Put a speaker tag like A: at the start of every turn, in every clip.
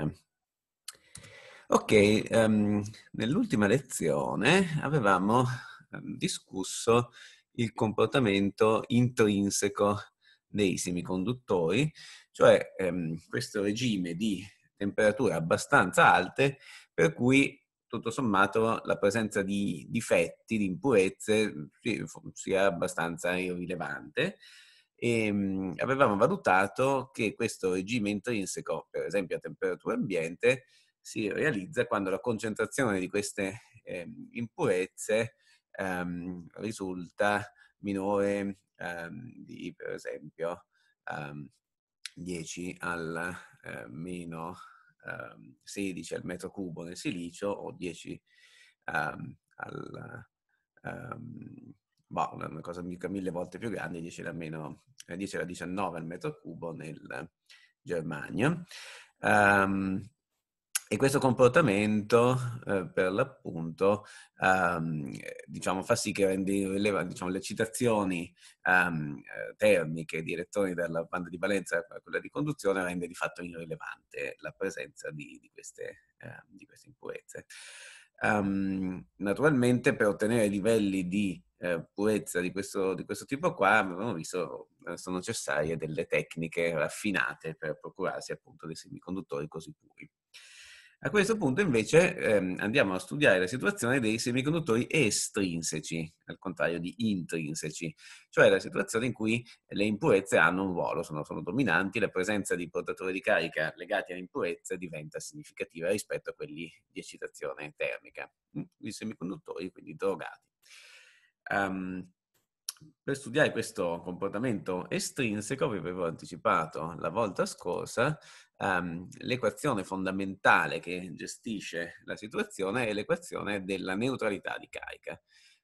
A: dire. Eh. Ok, um, nell'ultima lezione avevamo ehm, discusso il comportamento intrinseco dei semiconduttori, cioè um, questo regime di temperature abbastanza alte per cui tutto sommato la presenza di difetti, di impurezze sia abbastanza irrilevante e ehm, avevamo valutato che questo regime intrinseco, per esempio a temperatura ambiente, si realizza quando la concentrazione di queste eh, impurezze ehm, risulta minore ehm, di, per esempio, ehm, 10 al eh, meno 16 ehm, al metro cubo nel silicio o 10 ehm, al, boh, una cosa mica mille volte più grande, 10 alla, meno, 10 alla 19 al metro cubo nel Germania. Um, e questo comportamento, eh, per l'appunto, um, diciamo, fa sì che rende rilevanti diciamo, le citazioni um, termiche di elettroni dalla banda di valenza a quella di conduzione, rende di fatto irrilevante la presenza di, di, queste, uh, di queste, impurezze. Um, naturalmente per ottenere livelli di eh, purezza di questo, di questo, tipo qua abbiamo visto eh, sono necessarie delle tecniche raffinate per procurarsi appunto dei semiconduttori così puri. A questo punto invece ehm, andiamo a studiare la situazione dei semiconduttori estrinseci, al contrario di intrinseci, cioè la situazione in cui le impurezze hanno un ruolo, sono, sono dominanti, la presenza di portatori di carica legati alle impurezze diventa significativa rispetto a quelli di eccitazione termica, mm, i semiconduttori quindi drogati. Um, per studiare questo comportamento estrinseco, vi avevo anticipato la volta scorsa, um, l'equazione fondamentale che gestisce la situazione è l'equazione della neutralità dichaica,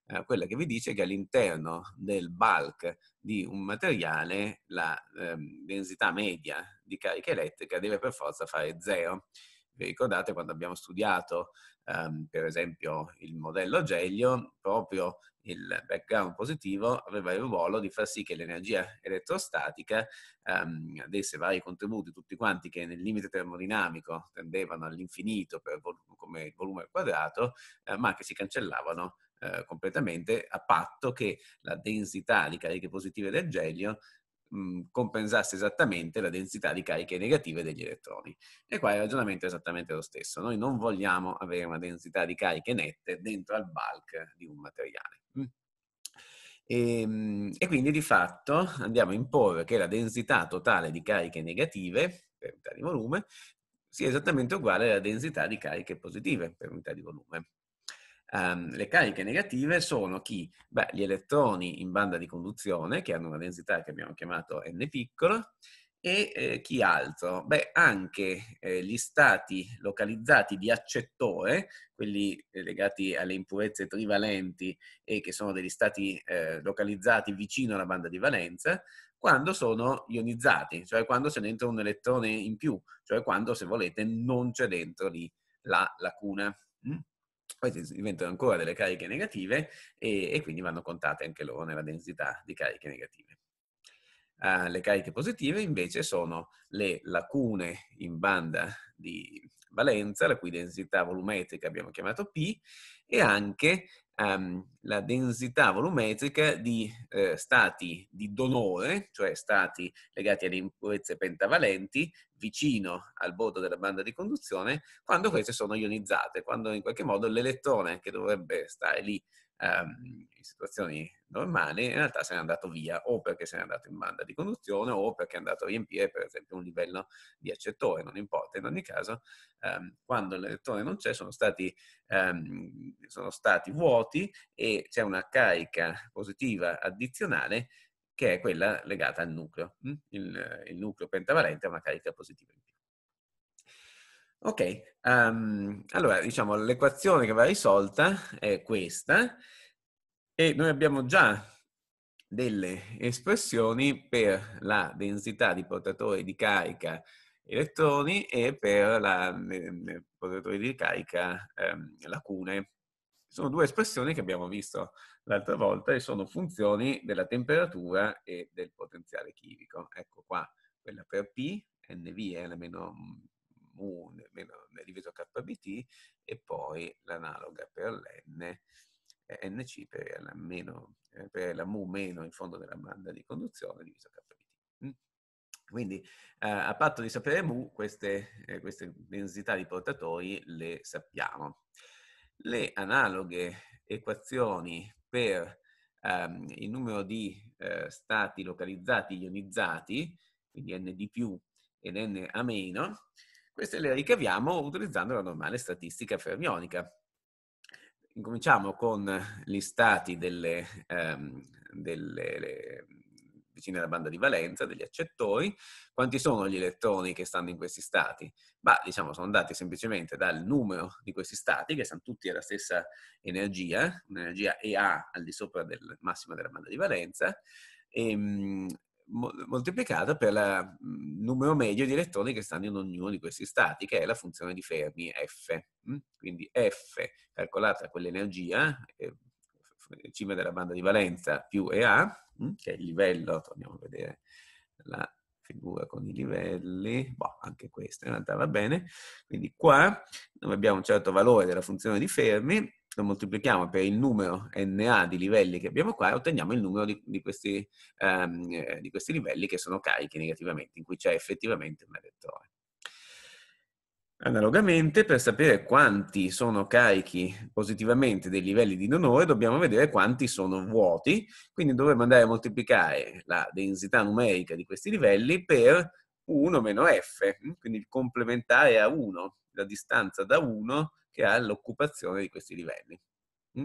A: eh, quella che vi dice che all'interno del bulk di un materiale la ehm, densità media di carica elettrica deve per forza fare zero. Vi ricordate quando abbiamo studiato ehm, per esempio il modello Gelio, proprio il background positivo aveva il ruolo di far sì che l'energia elettrostatica ehm, desse vari contributi, tutti quanti che nel limite termodinamico tendevano all'infinito vol- come volume al quadrato, eh, ma che si cancellavano eh, completamente a patto che la densità di cariche positive del Gelio Mhmm, compensasse esattamente la densità di cariche negative degli elettroni. E qua il ragionamento è esattamente lo stesso. Noi non vogliamo avere una densità di cariche nette dentro al bulk di un materiale. E, ehm, e quindi di fatto andiamo a imporre che la densità totale di cariche negative per unità di volume sia esattamente uguale alla densità di cariche positive per unità di volume. Um, le cariche negative sono chi? Beh, gli elettroni in banda di conduzione, che hanno una densità che abbiamo chiamato n piccolo, e eh, chi altro? Beh, anche eh, gli stati localizzati di accettore, quelli eh, legati alle impurezze trivalenti e che sono degli stati eh, localizzati vicino alla banda di valenza, quando sono ionizzati, cioè quando c'è dentro un elettrone in più, cioè quando, se volete, non c'è dentro lì la lacuna. Mm? poi diventano ancora delle cariche negative e, e, quindi vanno contate anche loro nella densità di cariche negative. Uh, le cariche positive invece sono le lacune in banda di valenza, la cui densità volumetrica abbiamo chiamato P, e anche um, la densità volumetrica di eh, stati di donore, cioè stati legati alle impurezze pentavalenti, vicino al bordo della banda di conduzione, quando queste sono ionizzate, quando in qualche modo l'elettrone che dovrebbe stare lì ehm, in situazioni normali, in realtà se n'è andato via o perché se n'è andato in banda di conduzione o perché è andato a riempire per esempio un livello di accettore, non importa. In ogni caso, ehm, quando l'elettrone non c'è, sono stati, ehm, sono stati vuoti e c'è una carica positiva addizionale che è quella legata al nucleo. Mm? Il, il nucleo pentavalente ha una carica positiva in più. Ok, um, allora diciamo l'equazione che va risolta è questa e noi abbiamo già delle espressioni per la densità di portatori di carica elettroni e per la portatori di carica eh, lacune. Sono due espressioni che abbiamo visto l'altra volta e sono funzioni della temperatura e del potenziale chimico. Ecco qua, quella per P, NV è la meno comune, meno diviso KBT, e poi l'analoga per l'N, eh, NC per la, meno, eh, per la mu meno in fondo della banda di conduzione diviso KBT. Mm. Quindi eh, a patto di sapere mu, queste, eh, queste, densità di portatori le sappiamo. Le analoghe equazioni per ehm, il numero di eh, stati localizzati ionizzati, quindi n di più ed n a meno, queste le ricaviamo utilizzando la normale statistica fermionica. Incominciamo con gli stati delle, ehm, delle le, vicini alla banda di valenza, degli accettori, quanti sono gli elettroni che stanno in questi stati? Ma diciamo sono dati semplicemente dal numero di questi stati, che sono tutti alla stessa energia, un'energia EA al di sopra del massimo della banda di valenza, e, ehm, moltiplicata per il mhmm, numero medio di elettroni che stanno in ognuno di questi stati, che è la funzione di Fermi F. Quindi F calcolata con l'energia eh, cima della banda di valenza più EA, che è il livello, torniamo a vedere la figura con i livelli, boh, anche questa in realtà va bene, quindi qua noi abbiamo un certo valore della funzione di Fermi lo moltiplichiamo per il numero NA di livelli che abbiamo qua e otteniamo il numero di, di, questi, um, di questi, livelli che sono carichi negativamente, in cui c'è effettivamente un elettrone. Analogamente, per sapere quanti sono carichi positivamente dei livelli di nonore, dobbiamo vedere quanti sono vuoti, quindi dovremmo andare a moltiplicare la densità numerica di questi livelli per 1 meno f, quindi il complementare a 1, la distanza da 1 che ha l'occupazione di questi livelli. Mm?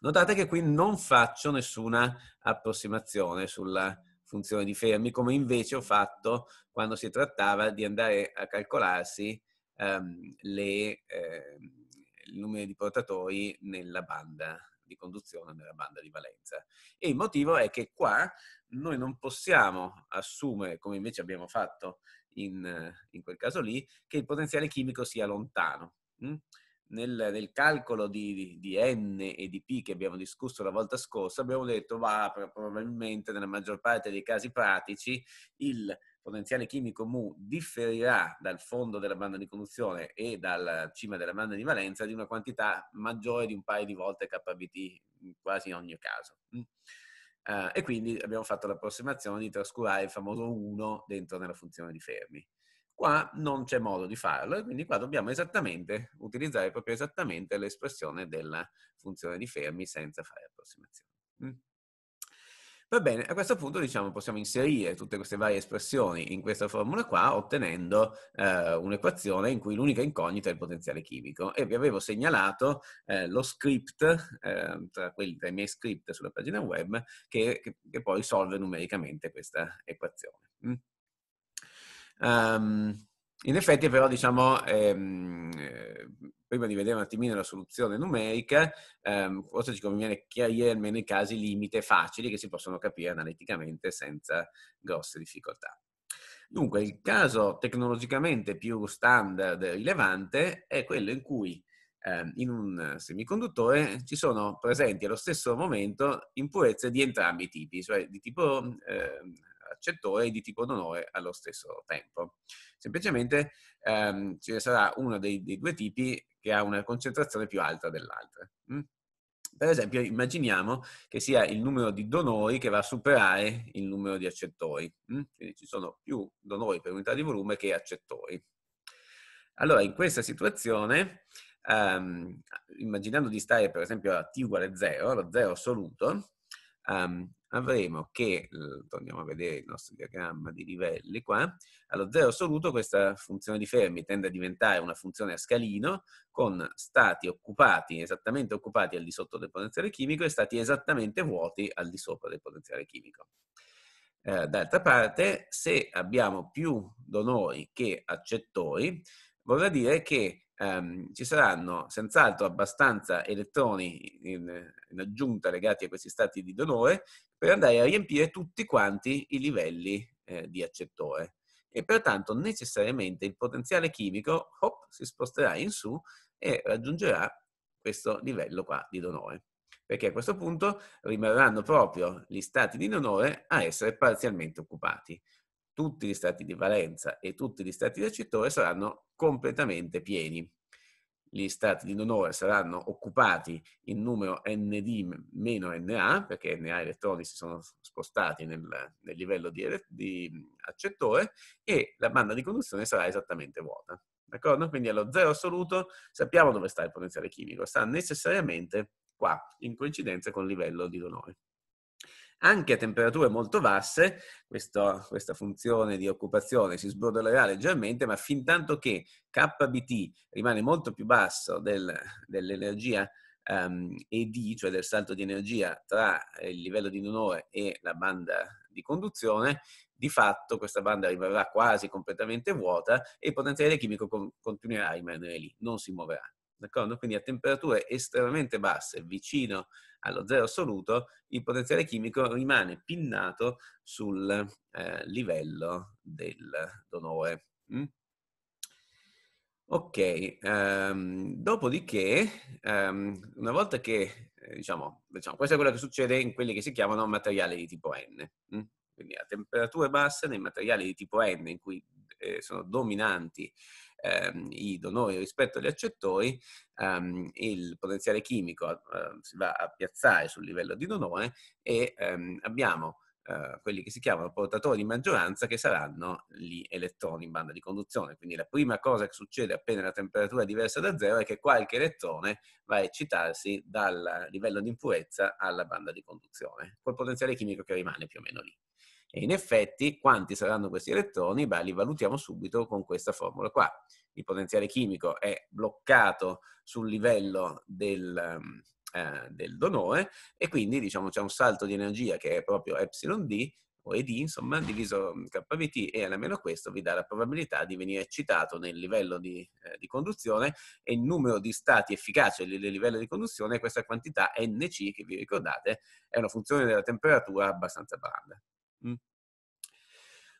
A: Notate che qui non faccio nessuna approssimazione sulla funzione di Fermi, come invece ho fatto quando si trattava di andare a calcolarsi ehm, le, ehm, il numero di portatori nella banda di conduzione, nella banda di valenza. E il motivo è che qua noi non possiamo assumere, come invece abbiamo fatto in, in quel caso lì, che il potenziale chimico sia lontano nel, nel, calcolo di, di, di, n e di p che abbiamo discusso la volta scorsa, abbiamo detto va probabilmente nella maggior parte dei casi pratici il potenziale chimico mu differirà dal fondo della banda di conduzione e dalla cima della banda di valenza di una quantità maggiore di un paio di volte kBt mhmm, in quasi ogni caso. Ah, e quindi abbiamo fatto l'approssimazione di trascurare il famoso 1 dentro nella funzione di Fermi. Qua non c'è modo di farlo e quindi qua dobbiamo esattamente utilizzare proprio esattamente l'espressione della funzione di Fermi senza fare approssimazioni. Mm. Va bene, a questo punto diciamo possiamo inserire tutte queste varie espressioni in questa formula qua ottenendo eh, un'equazione in cui l'unica incognita è il potenziale chimico e vi avevo segnalato eh, lo script, eh, tra quelli tra i miei script sulla pagina web, che, che, che poi solve numericamente questa equazione. Mm. Um, in effetti però diciamo, ehm, eh, prima di vedere un attimino la soluzione numerica, ehm, forse ci conviene chiarire almeno i casi limite facili che si possono capire analiticamente senza grosse difficoltà. Dunque, il caso tecnologicamente più standard rilevante è quello in cui ehm, in un semiconduttore ci sono presenti allo stesso momento impurezze di entrambi i tipi, cioè di tipo eh, accettore e di tipo d'onore allo stesso tempo. Semplicemente ehm, ce sarà uno dei, dei, due tipi che ha una concentrazione più alta dell'altra. Mm? Per esempio, immaginiamo che sia il numero di donori che va a superare il numero di accettori. Mm? Quindi ci sono più donori per unità di volume che accettori. Allora, in questa situazione, um, immaginando di stare per esempio a t uguale 0, lo 0 assoluto, um, avremo che, uhm, torniamo a vedere il nostro diagramma di livelli qua, allo zero assoluto questa funzione di Fermi tende a diventare una funzione a scalino con stati occupati, esattamente occupati al di sotto del potenziale chimico e stati esattamente vuoti al di sopra del potenziale chimico. Eh, d'altra parte, se abbiamo più donori che accettori, vorrà dire che ehm, ci saranno senz'altro abbastanza elettroni in, in aggiunta legati a questi stati di donore per andare a riempire tutti quanti i livelli eh, di accettore. E pertanto necessariamente il potenziale chimico hop, si sposterà in su e raggiungerà questo livello qua di donore perché a questo punto rimarranno proprio gli stati di donore a essere parzialmente occupati tutti gli stati di valenza e tutti gli stati di accettore saranno completamente pieni. Gli stati di non saranno occupati in numero ND NA, perché NA elettroni si sono spostati nel, nel livello di, di, accettore, e la banda di conduzione sarà esattamente vuota. D'accordo? Quindi allo zero assoluto sappiamo dove sta il potenziale chimico, sta necessariamente qua, in coincidenza con il livello di Donore anche a temperature molto basse, questo, questa funzione di occupazione si sborderà leggermente, ma fin tanto che KBT rimane molto più basso del, dell'energia um, ehm, ED, cioè del salto di energia tra il livello di nonore e la banda di conduzione, di fatto questa banda rimarrà quasi completamente vuota e il potenziale chimico con, continuerà a rimanere lì, non si muoverà. D'accordo? Quindi a temperature estremamente basse, vicino allo zero assoluto, il potenziale chimico rimane pinnato sul eh, livello del donore. Mm? Ok, um, dopodiché, um, una volta che, eh, diciamo, diciamo, questo è quello che succede in quelli che si chiamano materiali di tipo N. Mm? Quindi a temperature basse, nei materiali di tipo N, in cui eh, sono dominanti ehm, i donori rispetto agli accettori, ehm, il potenziale chimico eh, si va a piazzare sul livello di donore e ehm, abbiamo Uh, quelli che si chiamano portatori di maggioranza, che saranno gli elettroni in banda di conduzione. Quindi la prima cosa che succede appena la temperatura è diversa da zero è che qualche elettrone va a eccitarsi dal livello di impurezza alla banda di conduzione, col potenziale chimico che rimane più o meno lì. E in effetti quanti saranno questi elettroni? Beh, li valutiamo subito con questa formula qua. Il potenziale chimico è bloccato sul livello del, ehm, eh, del donore e quindi diciamo, c'è un salto di energia che è proprio epsilon d o ed insomma, diviso mm, kvt e alla meno questo vi dà la probabilità di venire eccitato nel livello di, eh, di conduzione e il numero di stati efficaci del livello di conduzione, questa quantità nc che vi ricordate è una funzione della temperatura abbastanza branda.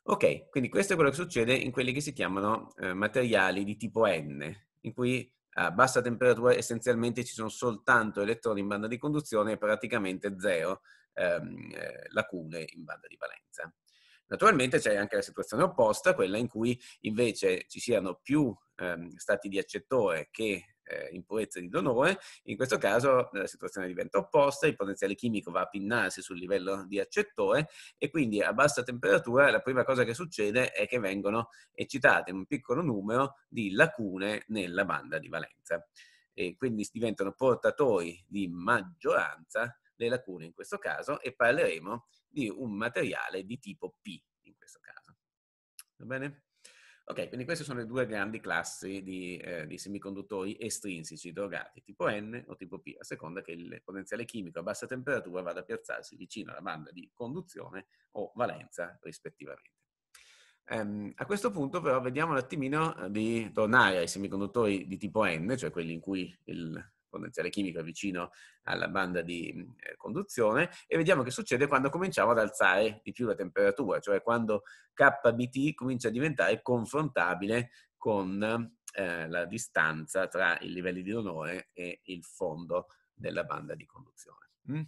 A: Ok, quindi questo è quello che succede in quelli che si chiamano eh, materiali di tipo N, in cui a bassa temperatura essenzialmente ci sono soltanto elettroni in banda di conduzione e praticamente zero ehm, eh, lacune in banda di valenza. Naturalmente c'è anche la situazione opposta, quella in cui invece ci siano più ehm, stati di accettore che eh, impurezze di donore, in questo caso la situazione diventa opposta, il potenziale chimico va a pinnarsi sul livello di accettore e quindi a bassa temperatura la prima cosa che succede è che vengono eccitate un piccolo numero di lacune nella banda di valenza e quindi diventano portatori di maggioranza le lacune in questo caso e parleremo di un materiale di tipo P in questo caso. Va bene? Ok, quindi queste sono le due grandi classi di, eh, di, semiconduttori estrinseci drogati, tipo N o tipo P, a seconda che il potenziale chimico a bassa temperatura vada a piazzarsi vicino alla banda di conduzione o valenza rispettivamente. Um, a questo punto però vediamo un attimino eh, di tornare ai semiconduttori di tipo N, cioè quelli in cui il, potenziale chimico vicino alla banda di mm, eh, conduzione e vediamo che succede quando cominciamo ad alzare di più la temperatura, cioè quando KBT comincia a diventare confrontabile con eh, la distanza tra i livelli di onore e il fondo della banda di conduzione. Mm?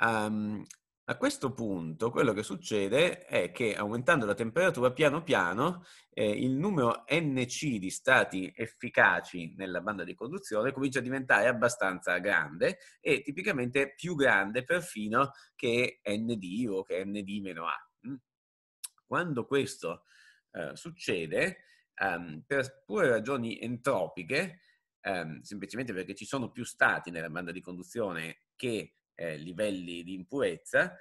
A: Um, a questo punto quello che succede è che aumentando la temperatura piano piano eh, il numero NC di stati efficaci nella banda di conduzione comincia a diventare abbastanza grande e tipicamente più grande perfino che ND o che ND-A. Mm. Quando questo eh, succede, um, per pure ragioni entropiche, um, semplicemente perché ci sono più stati nella banda di conduzione che eh, livelli di impurezza,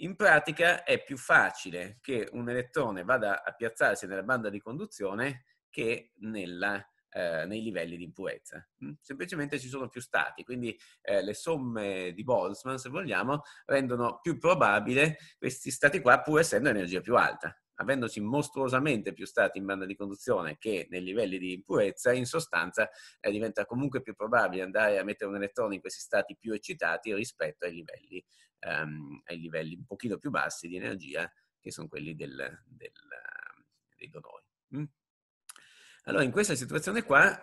A: in pratica è più facile che un elettrone vada a piazzarsi nella banda di conduzione che nella, eh, nei livelli di impurezza. Mm? Semplicemente ci sono più stati, quindi eh, le somme di Boltzmann, se vogliamo, rendono più probabile questi stati qua, pur essendo energia più alta avendosi mostruosamente più stati in banda di conduzione che nei livelli di impurezza, in sostanza eh, diventa comunque più probabile andare a mettere un elettrone in questi stati più eccitati rispetto ai livelli, um, ai livelli un pochino più bassi di energia che sono quelli del, del, dei donori. Mm? Allora, in questa situazione qua,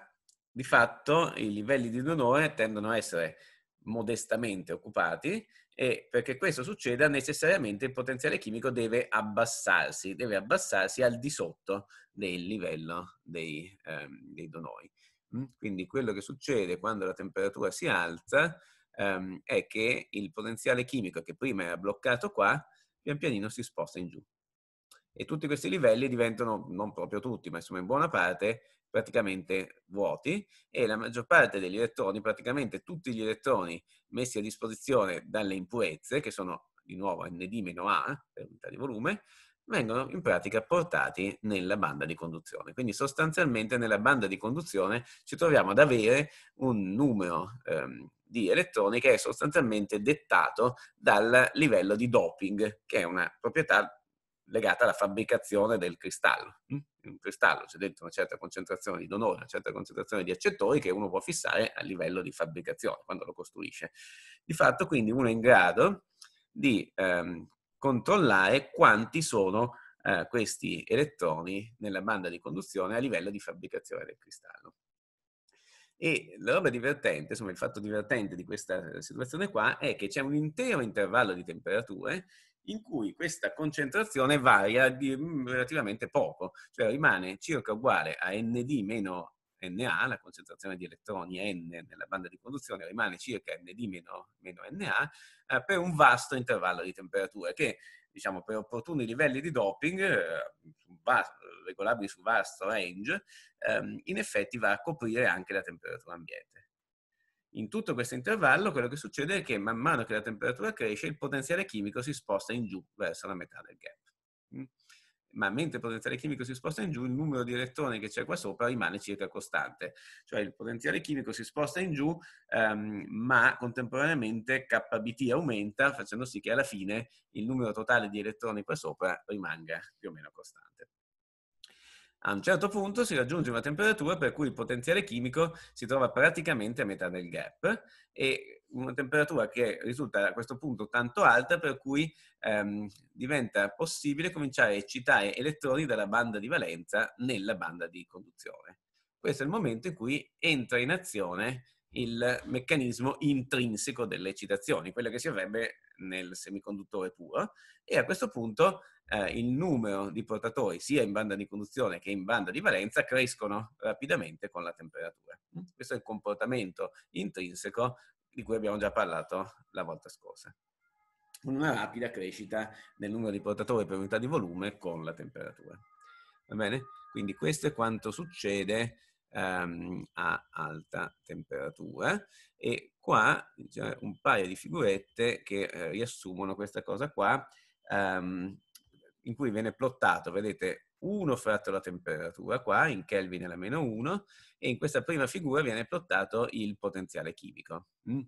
A: di fatto, i livelli di donore tendono a essere modestamente occupati e perché questo succeda necessariamente il potenziale chimico deve abbassarsi, deve abbassarsi al di sotto del livello dei, ehm, dei donoi. Mm? Quindi quello che succede quando la temperatura si alza ehm, è che il potenziale chimico che prima era bloccato qua, pian pianino si sposta in giù. E tutti questi livelli diventano, non proprio tutti, ma insomma in buona parte, praticamente vuoti e la maggior parte degli elettroni, praticamente tutti gli elettroni messi a disposizione dalle impurezze, che sono di nuovo ND-A per unità di volume, vengono in pratica portati nella banda di conduzione. Quindi sostanzialmente nella banda di conduzione ci troviamo ad avere un numero ehm, di elettroni che è sostanzialmente dettato dal livello di doping, che è una proprietà legata alla fabbricazione del cristallo. In mm? cristallo c'è dentro una certa concentrazione di donore, una certa concentrazione di accettori che uno può fissare a livello di fabbricazione quando lo costruisce. Di fatto quindi uno è in grado di ehm, controllare quanti sono eh, questi elettroni nella banda di conduzione a livello di fabbricazione del cristallo. E la roba divertente, insomma il fatto divertente di questa eh, situazione qua è che c'è un intero intervallo di temperature in cui questa concentrazione varia di mm, relativamente poco, cioè rimane circa uguale a ND meno NA, la concentrazione di elettroni N nella banda di conduzione rimane circa ND meno, meno NA, eh, per un vasto intervallo di temperature che diciamo, per opportuni livelli di doping, eh, vasto, regolabili su vasto range, ehm, in effetti va a coprire anche la temperatura ambiente. In tutto questo intervallo quello che succede è che man mano che la temperatura cresce il potenziale chimico si sposta in giù verso la metà del gap. Mm. Ma mentre il potenziale chimico si sposta in giù, il numero di elettroni che c'è qua sopra rimane circa costante. Cioè il potenziale chimico si sposta in giù, ehm, ma contemporaneamente KBT aumenta, facendo sì che alla fine il numero totale di elettroni qua sopra rimanga più o meno costante. A un certo punto si raggiunge una temperatura per cui il potenziale chimico si trova praticamente a metà del gap e una temperatura che risulta a questo punto tanto alta per cui ehm, diventa possibile cominciare a eccitare elettroni dalla banda di valenza nella banda di conduzione. Questo è il momento in cui entra in azione il meccanismo intrinseco delle eccitazioni, quello che si avrebbe nel semiconduttore puro, e a questo punto eh, il numero di portatori sia in banda di conduzione che in banda di valenza crescono rapidamente con la temperatura. Mm? Questo è il comportamento intrinseco di cui abbiamo già parlato la volta scorsa. Una rapida crescita del numero di portatori per unità di volume con la temperatura. Va bene? Quindi questo è quanto succede ehm, a alta temperatura e qua c'è un paio di figurette che eh, riassumono questa cosa qua. Um, in cui viene plottato, vedete, 1 fratto la temperatura qua, in Kelvin alla meno 1, e in questa prima figura viene plottato il potenziale chimico. Mm.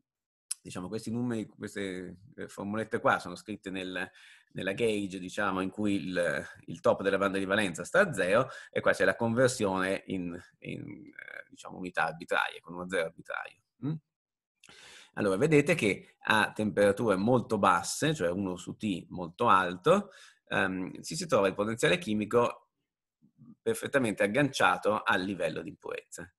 A: Diciamo, questi numeri, queste eh, formulette qua sono scritte nel, nella gauge, diciamo, in cui il, il, top della banda di valenza sta a 0, e qua c'è la conversione in, in eh, diciamo, unità arbitrarie, con uno 0 arbitrario. Mm. Allora, vedete che a temperature molto basse, cioè 1 su T molto alto, ehm, ci si trova il potenziale chimico perfettamente agganciato al livello di impurezza.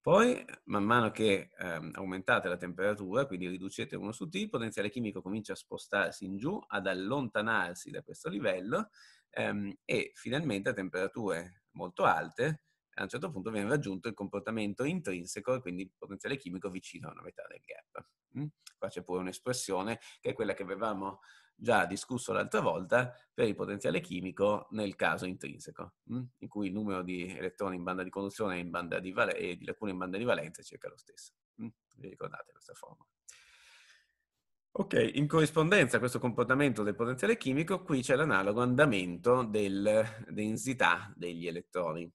A: Poi, man mano che ehm, aumentate la temperatura, quindi riducete 1 su T, il potenziale chimico comincia a spostarsi in giù, ad allontanarsi da questo livello ehm, e finalmente a temperature molto alte, a un certo punto viene raggiunto il comportamento intrinseco e quindi il potenziale chimico vicino a una metà del gap. Mm? Qua c'è pure un'espressione che è quella che avevamo già discusso l'altra volta per il potenziale chimico nel caso intrinseco, mm, in cui il numero di elettroni in banda di conduzione e, banda di val- e di lacune in banda di valenza è circa lo stesso. Mm, vi ricordate questa formula? Ok, in corrispondenza a questo comportamento del potenziale chimico, qui c'è l'analogo andamento della densità degli elettroni.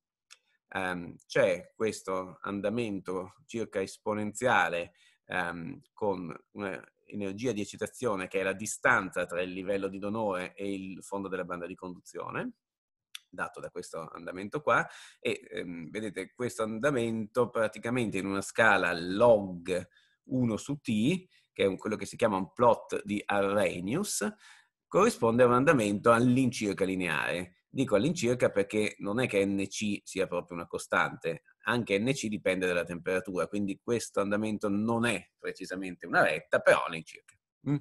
A: Um, c'è questo andamento circa esponenziale um, con una eh, energia di eccitazione, che è la distanza tra il livello di donore e il fondo della banda di conduzione, dato da questo andamento qua, e ehm, vedete questo andamento praticamente in una scala log 1 su t, che è un, quello che si chiama un plot di Arrhenius, corrisponde a un andamento all'incirca lineare. Dico all'incirca perché non è che nc sia proprio una costante, anche NC dipende dalla temperatura, quindi questo andamento non è precisamente una retta, però all'incirca. Mm.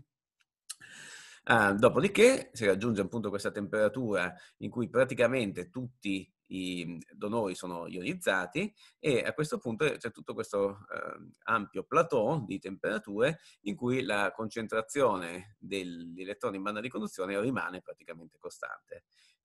A: Uh, dopodiché si raggiunge appunto questa temperatura in cui praticamente tutti i donori sono ionizzati e a questo punto c'è tutto questo uh, ampio plateau di temperature in cui la concentrazione degli elettroni in banda di conduzione rimane praticamente costante.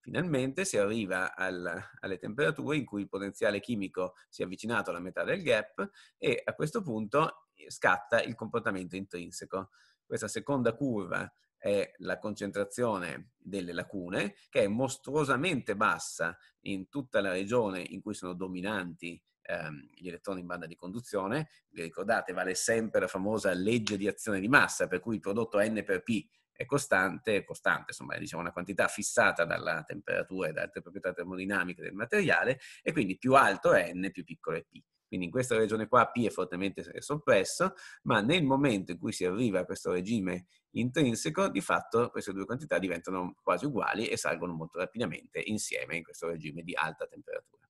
A: Finalmente si arriva al, alle temperature in cui il potenziale chimico si è avvicinato alla metà del gap e a questo punto eh, scatta il comportamento intrinseco. Questa seconda curva è la concentrazione delle lacune, che è mostruosamente bassa in tutta la regione in cui sono dominanti ehm, gli elettroni in banda di conduzione. Vi ricordate, vale sempre la famosa legge di azione di massa, per cui il prodotto N per P è costante, costante, insomma, è diciamo, una quantità fissata dalla temperatura e da altre proprietà termodinamiche del materiale, e quindi più alto è n, più piccolo è p. Quindi in questa regione qua P è fortemente soppresso, ma nel momento in cui si arriva a questo regime intrinseco, di fatto queste due quantità diventano quasi uguali e salgono molto rapidamente insieme in questo regime di alta temperatura.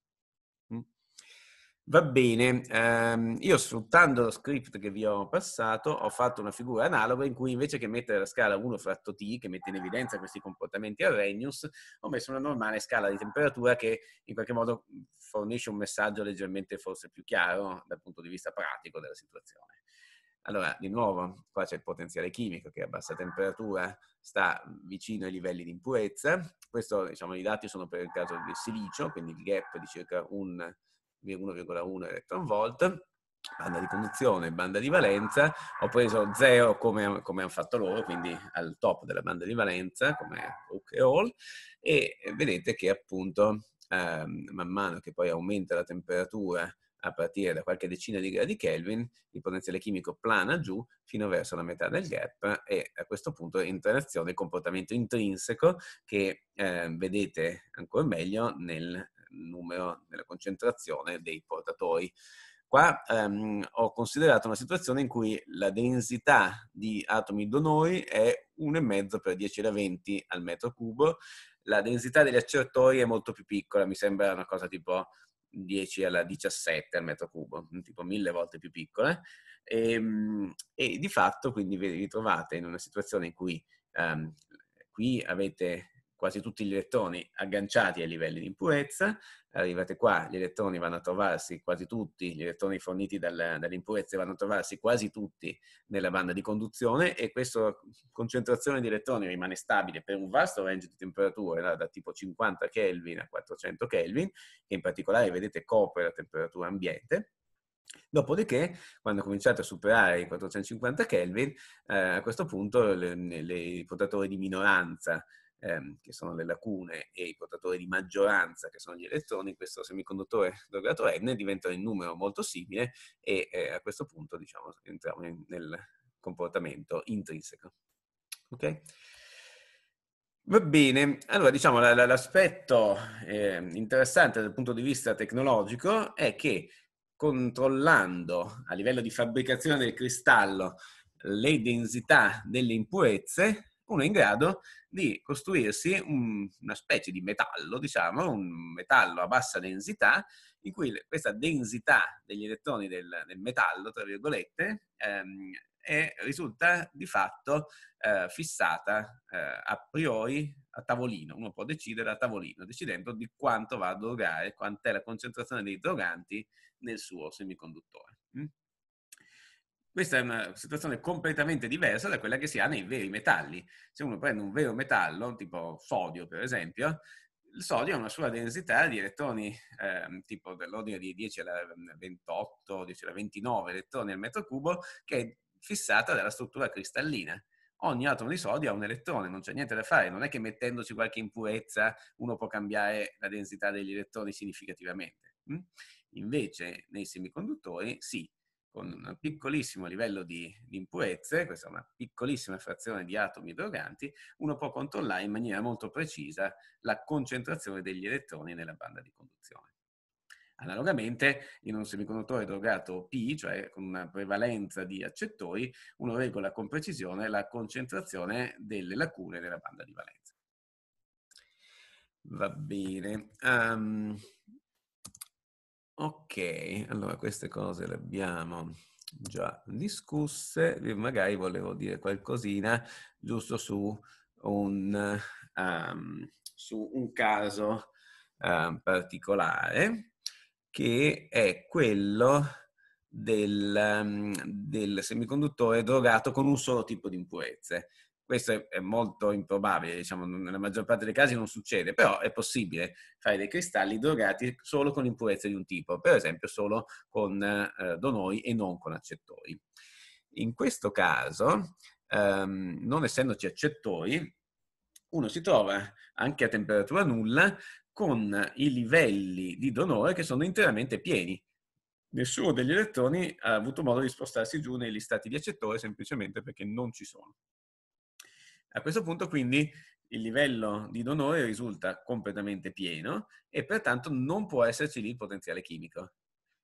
A: Va bene, ehm, io sfruttando lo script che vi ho passato ho fatto una figura analoga in cui invece che mettere la scala 1 fratto t che mette in evidenza questi comportamenti a Regnus ho messo una normale scala di temperatura che in qualche modo fornisce un messaggio leggermente forse più chiaro dal punto di vista pratico della situazione. Allora, di nuovo, qua c'è il potenziale chimico che a bassa temperatura sta vicino ai livelli di impurezza. Questo, diciamo, i dati sono per il caso del silicio, quindi il gap di circa un 1,1 electron volt, banda di conduzione, banda di valenza, ho preso 0 come, come, hanno fatto loro, quindi al top della banda di valenza, come Hook e Hall, e vedete che appunto eh, man mano che poi aumenta la temperatura a partire da qualche decina di gradi Kelvin, il potenziale chimico plana giù fino verso la metà del gap e a questo punto entra in azione il comportamento intrinseco che eh, vedete ancora meglio nel numero, nella concentrazione dei portatori. Qua ehm, ho considerato una situazione in cui la densità di atomi donori è 1,5 per 10 alla 20 al metro cubo, la densità degli accertori è molto più piccola, mi sembra una cosa tipo 10 alla 17 al metro cubo, tipo mille volte più piccola. e, ehm, e, di fatto quindi vi ritrovate in una situazione in cui ehm, qui avete quasi tutti gli elettroni agganciati ai livelli di impurezza. Arrivate qua, gli elettroni vanno a trovarsi quasi tutti, gli elettroni forniti dalla, dall'impurezza vanno a trovarsi quasi tutti nella banda di conduzione e questa concentrazione di elettroni rimane stabile per un vasto range di temperature, da, tipo 50 Kelvin a 400 Kelvin, che in particolare vedete copre la temperatura ambiente. Dopodiché, quando cominciate a superare i 450 Kelvin, eh, a questo punto i portatori di minoranza ehm, che sono le lacune, e i portatori di maggioranza, che sono gli elettroni, questo semiconduttore drogato N diventa in numero molto simile e eh, a questo punto diciamo, entriamo in, nel comportamento intrinseco. Okay? Va bene, allora diciamo la, la, l'aspetto eh, interessante dal punto di vista tecnologico è che controllando a livello di fabbricazione del cristallo le densità delle impurezze, uno è in grado di costruirsi un, una specie di metallo, diciamo, un metallo a bassa densità, in cui questa densità degli elettroni del, del metallo, tra virgolette, ehm, è, risulta di fatto eh, fissata eh, a priori a tavolino. Uno può decidere a tavolino, decidendo di quanto va a drogare, quant'è la concentrazione dei droganti nel suo semiconduttore. Mm? Questa è una situazione completamente diversa da quella che si ha nei veri metalli. Se uno prende un vero metallo, tipo sodio per esempio, il sodio ha una sua densità di elettroni eh, tipo dell'ordine di 10 alla 28, ehm, 10 alla 29 elettroni al metro cubo, che è fissata dalla struttura cristallina ogni atomo di sodio ha un elettrone, non c'è niente da fare, non è che mettendoci qualche impurezza uno può cambiare la densità degli elettroni significativamente. Hm? Invece nei semiconduttori sì, con un piccolissimo livello di, di, impurezze, questa è una piccolissima frazione di atomi droganti, uno può controllare in maniera molto precisa la concentrazione degli elettroni nella banda di conduzione. Analogamente, in un semiconduttore drogato P, cioè con una prevalenza di accettori, uno regola con precisione la concentrazione delle lacune nella banda di valenza. Va bene. Um, Ok, allora queste cose le abbiamo già discusse, magari volevo dire qualcosina giusto su un, um, su un caso um, particolare che è quello del, um, del semiconduttore drogato con un solo tipo di impurezze. Questo è molto improbabile, diciamo, nella maggior parte dei casi non succede, però è possibile fare dei cristalli drogati solo con impurezze di un tipo, per esempio solo con eh, donori e non con accettori. In questo caso, ehm, non essendoci accettori, uno si trova anche a temperatura nulla con i livelli di donore che sono interamente pieni. Nessuno degli elettroni ha avuto modo di spostarsi giù negli stati di accettore semplicemente perché non ci sono. A questo punto quindi il livello di donore risulta completamente pieno e pertanto non può esserci lì il potenziale chimico.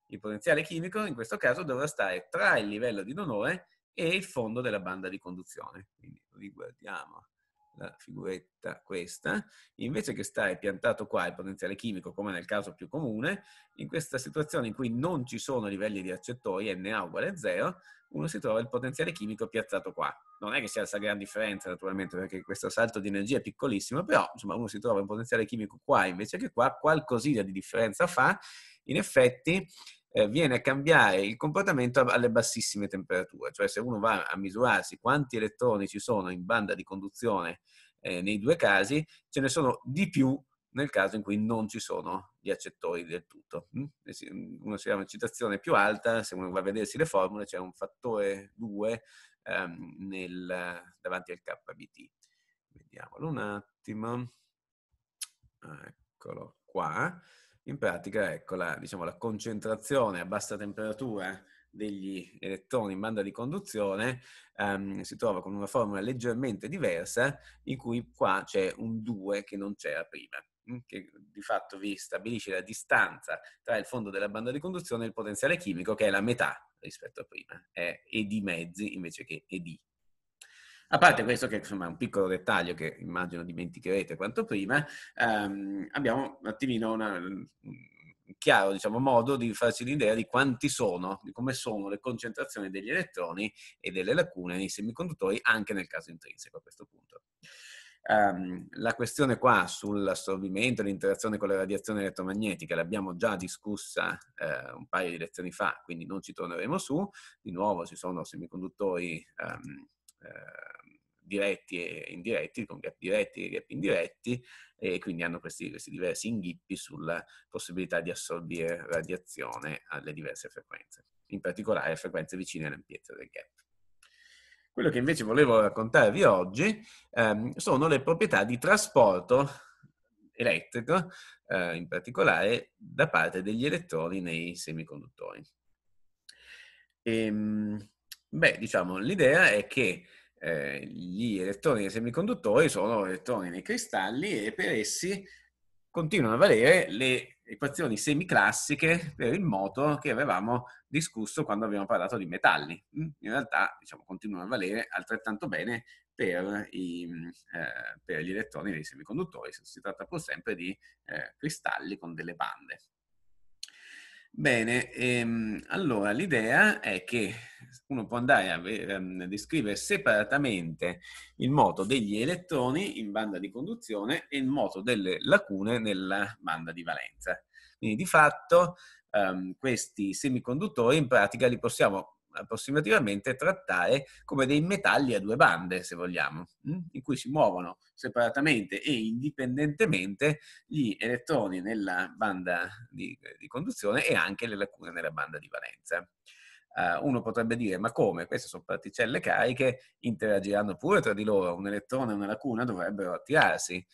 A: Il potenziale chimico in questo caso dovrà stare tra il livello di donore e il fondo della banda di conduzione. Quindi riguardiamo la figuretta questa, invece che stare piantato qua il potenziale chimico come nel caso più comune, in questa situazione in cui non ci sono livelli di accettori, Na uguale a 0, uno si trova il potenziale chimico piazzato qua. Non è che sia la gran differenza, naturalmente, perché questo salto di energia è piccolissimo, però insomma, uno si trova un potenziale chimico qua invece che qua, qualcosina di differenza fa, in effetti eh, viene a cambiare il comportamento alle bassissime temperature, cioè se uno va a misurarsi quanti elettroni ci sono in banda di conduzione eh, nei due casi, ce ne sono di più nel caso in cui non ci sono gli accettori del tutto. Mm? Eh mm, uno si chiama una citazione più alta, se uno va a vedersi le formule, c'è un fattore 2 ehm, nel, davanti al KBT. Vediamolo un attimo. Eccolo qua. In pratica, ecco la, diciamo, la concentrazione a bassa temperatura degli elettroni in banda di conduzione um, si trova con una formula leggermente diversa in cui qua c'è un 2 che non c'era prima che di fatto vi stabilisce la distanza tra il fondo della banda di conduzione e il potenziale chimico, che è la metà rispetto a prima, è E di mezzi invece che E di. A parte questo, che insomma è un piccolo dettaglio che immagino dimenticherete quanto prima, ehm, abbiamo un attimino una, un chiaro diciamo, modo di farci l'idea di quanti sono, di come sono le concentrazioni degli elettroni e delle lacune nei semiconduttori, anche nel caso intrinseco a questo punto. Um, la questione qua sull'assorbimento e l'interazione con la radiazione elettromagnetica l'abbiamo già discussa uh, un paio di lezioni fa, quindi non ci torneremo su. Di nuovo ci sono semiconduttori um, uh, diretti e indiretti, con gap diretti e gap indiretti, e quindi hanno questi, questi diversi inghippi sulla possibilità di assorbire radiazione alle diverse frequenze, in particolare a frequenze vicine all'ampiezza del gap. Quello che invece volevo raccontarvi oggi ehm, sono le proprietà di trasporto elettrico, eh, in particolare da parte degli elettroni nei semiconduttori. E, ehm, beh, diciamo, l'idea è che eh, gli elettroni nei semiconduttori sono elettroni nei cristalli e per essi continuano a valere le equazioni semiclassiche per il moto che avevamo discusso quando abbiamo parlato di metalli. Mm, in realtà diciamo, continuano a valere altrettanto bene per, i, eh, per, gli elettroni dei semiconduttori, si tratta pur sempre di eh, cristalli con delle bande. Bene, ehm, allora l'idea è che uno può andare a ehm, descrivere separatamente il moto degli elettroni in banda di conduzione e il moto delle lacune nella banda di valenza. Quindi di fatto ehm, questi semiconduttori in pratica li possiamo approssimativamente trattare come dei metalli a due bande, se vogliamo, mm? in cui si muovono separatamente e indipendentemente gli elettroni nella banda di, di conduzione e anche le lacune nella banda di valenza. Uh, uno potrebbe dire, ma come? Queste sono particelle cariche, interagiranno pure tra di loro, un elettrone e una lacuna dovrebbero attirarsi.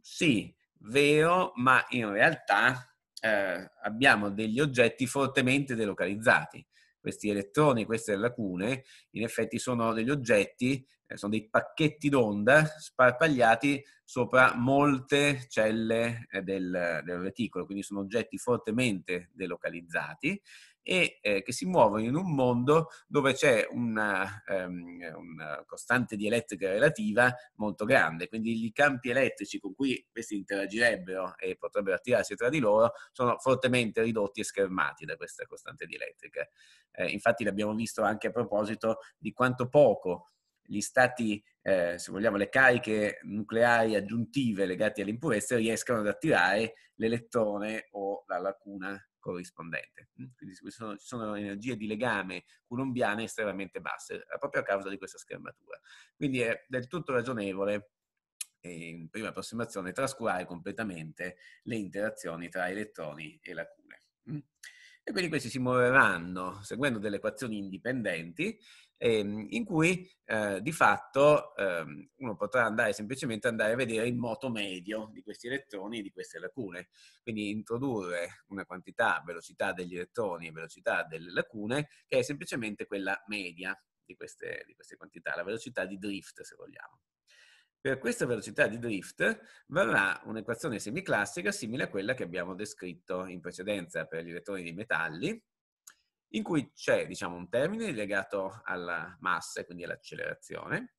A: Sì, vero, ma in realtà eh, abbiamo degli oggetti fortemente delocalizzati questi elettroni, queste lacune, in effetti sono degli oggetti, eh, sono dei pacchetti d'onda sparpagliati sopra molte celle eh, del, del reticolo, quindi sono oggetti fortemente delocalizzati e eh, che si muovono in un mondo dove c'è una, um, ehm, una, costante dielettrica relativa molto grande, quindi i campi elettrici con cui questi interagirebbero e potrebbero attirarsi tra di loro sono fortemente ridotti e schermati da questa costante dielettrica. Eh, infatti l'abbiamo visto anche a proposito di quanto poco gli stati, eh, se vogliamo, le cariche nucleari aggiuntive legate alle impurezze riescano ad attirare l'elettrone o la lacuna corrispondente. Mm, quindi ci sono, ci sono energie di legame colombiane estremamente basse, eh, proprio a causa di questa schermatura. Quindi è del tutto ragionevole eh, in prima approssimazione trascurare completamente le interazioni tra elettroni e lacune. Mm. E quindi questi si muoveranno seguendo delle equazioni indipendenti ehm, in cui eh, di fatto ehm, uno potrà andare semplicemente andare a vedere il moto medio di questi elettroni e di queste lacune. Quindi introdurre una quantità, velocità degli elettroni e velocità delle lacune, che è semplicemente quella media di queste, di queste quantità, la velocità di drift, se vogliamo. Per questa velocità di drift varrà un'equazione semiclassica simile a quella che abbiamo descritto in precedenza per gli elettroni di metalli, in cui c'è diciamo, un termine legato alla massa, quindi all'accelerazione,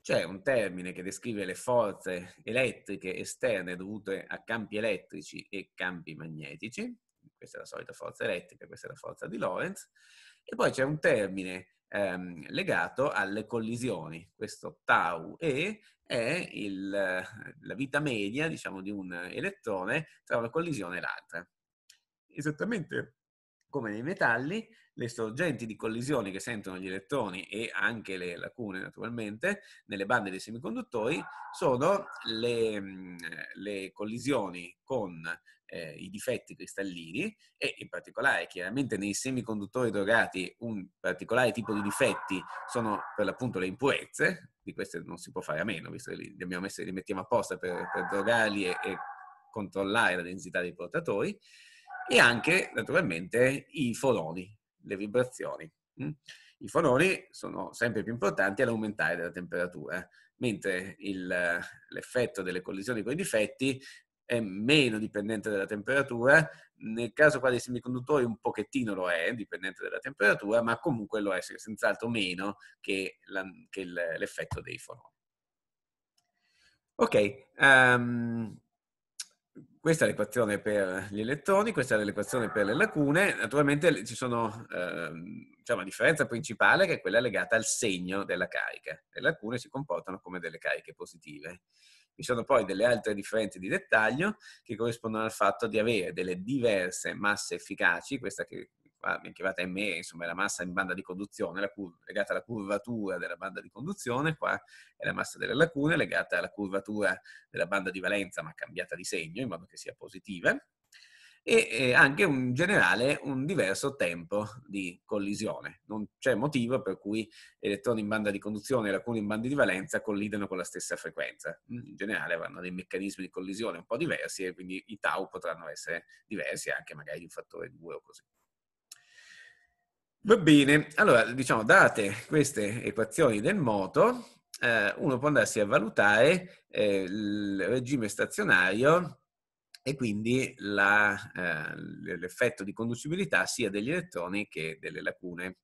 A: c'è un termine che descrive le forze elettriche esterne dovute a campi elettrici e campi magnetici, questa è la solita forza elettrica, questa è la forza di Lorentz, e poi c'è un termine ehm, legato alle collisioni, questo tau E è il, la vita media diciamo, di un elettrone tra una collisione e l'altra. Esattamente come nei metalli, le sorgenti di collisioni che sentono gli elettroni e anche le lacune naturalmente nelle bande dei semiconduttori sono le, le collisioni con eh, i difetti cristallini e in particolare chiaramente nei semiconduttori drogati un particolare tipo di difetti sono per l'appunto le impurezze, di queste non si può fare a meno, visto che li, abbiamo messi, li mettiamo apposta per, per drogarli e, e controllare la densità dei portatori e anche naturalmente i fononi, le vibrazioni. Mm? I fononi sono sempre più importanti all'aumentare della temperatura, mentre il, l'effetto delle collisioni con i difetti è meno dipendente dalla temperatura, nel caso qua dei semiconduttori un pochettino lo è, dipendente dalla temperatura, ma comunque lo è senz'altro meno che, la, che l'effetto dei fononi. Ok, um, questa è l'equazione per gli elettroni, questa è l'equazione per le lacune. Naturalmente ci sono, ehm, c'è diciamo, una differenza principale che è quella legata al segno della carica. Le lacune si comportano come delle cariche positive. Vi sono poi delle altre differenze di dettaglio che corrispondono al fatto di avere delle diverse masse efficaci, questa che chiamata ME, insomma è la massa in banda di conduzione, la curva, legata alla curvatura della banda di conduzione, qua è la massa delle lacune legata alla curvatura della banda di valenza ma cambiata di segno in modo che sia positiva e anche in generale un diverso tempo di collisione. Non c'è motivo per cui elettroni in banda di conduzione e lacune in banda di valenza collidano con la stessa frequenza. Mm, in generale avranno dei meccanismi di collisione un po' diversi e quindi i tau potranno essere diversi anche magari di un fattore 2 o così. Va bene, allora diciamo date queste equazioni del moto, eh, uno può andarsi a valutare eh, il regime stazionario e quindi la, eh, l'effetto di conducibilità sia degli elettroni che delle lacune.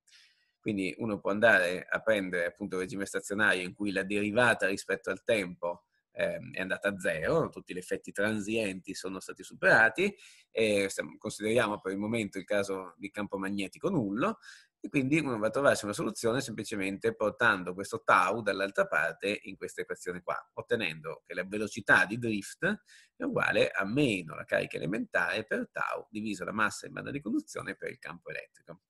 A: Quindi uno può andare a prendere appunto il regime stazionario in cui la derivata rispetto al tempo eh, è andata a zero, tutti gli effetti transienti sono stati superati, e stiamo, consideriamo per il momento il caso di campo magnetico nullo, e quindi uno va a trovarsi una soluzione semplicemente portando questo tau dall'altra parte in questa equazione qua, ottenendo che la velocità di drift è uguale a meno la carica elementare per tau diviso la massa in banda di conduzione per il campo elettrico.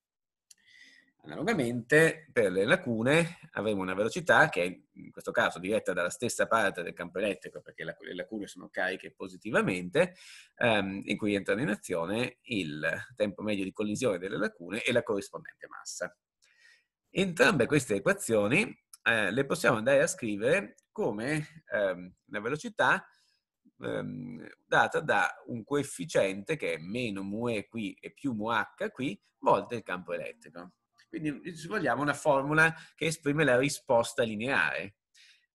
A: Analogamente, per le lacune avremo una velocità che è in questo caso diretta dalla stessa parte del campo elettrico, perché le lacune sono cariche positivamente, ehm, in cui entrano in azione il tempo medio di collisione delle lacune e la corrispondente massa. Entrambe queste equazioni eh, le possiamo andare a scrivere come ehm, una velocità ehm, data da un coefficiente che è meno μe qui e più μh qui volte il campo elettrico. Quindi vogliamo una formula che esprime la risposta lineare,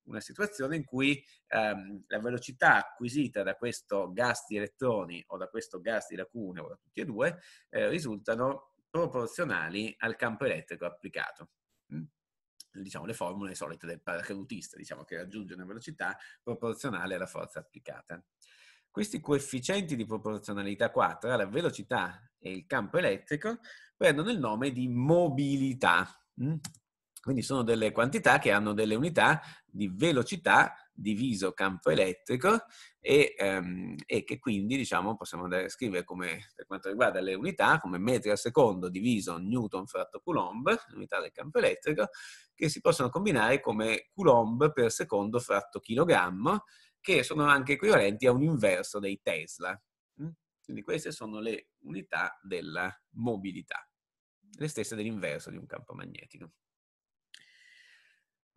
A: una situazione in cui ehm, la velocità acquisita da questo gas di elettroni o da questo gas di lacune o da tutti e due eh, risultano proporzionali al campo elettrico applicato. Mm. Diciamo le formule solite del paracadutista, diciamo che raggiunge una velocità proporzionale alla forza applicata. Questi coefficienti di proporzionalità qua tra la velocità e il campo elettrico prendono il nome di mobilità. Mm? Quindi sono delle quantità che hanno delle unità di velocità diviso campo elettrico e, um, e che quindi diciamo, possiamo andare a scrivere come, per quanto riguarda le unità come metri al secondo diviso newton fratto coulomb, l'unità del campo elettrico, che si possono combinare come coulomb per secondo fratto chilogrammo, che sono anche equivalenti a un inverso dei Tesla. Quindi queste sono le unità della mobilità, le stesse dell'inverso di un campo magnetico.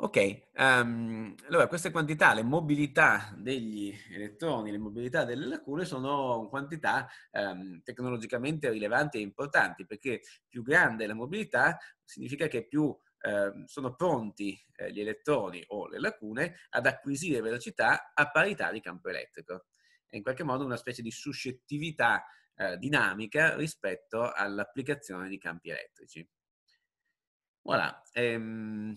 A: Ok, um, allora queste quantità, le mobilità degli elettroni, le mobilità delle lacune sono quantità um, tecnologicamente rilevanti e importanti perché più grande è la mobilità significa che più eh, sono pronti eh, gli elettroni o le lacune ad acquisire velocità a parità di campo elettrico è in qualche modo una specie di suscettività eh, dinamica rispetto all'applicazione di campi elettrici. Voilà. Ehm,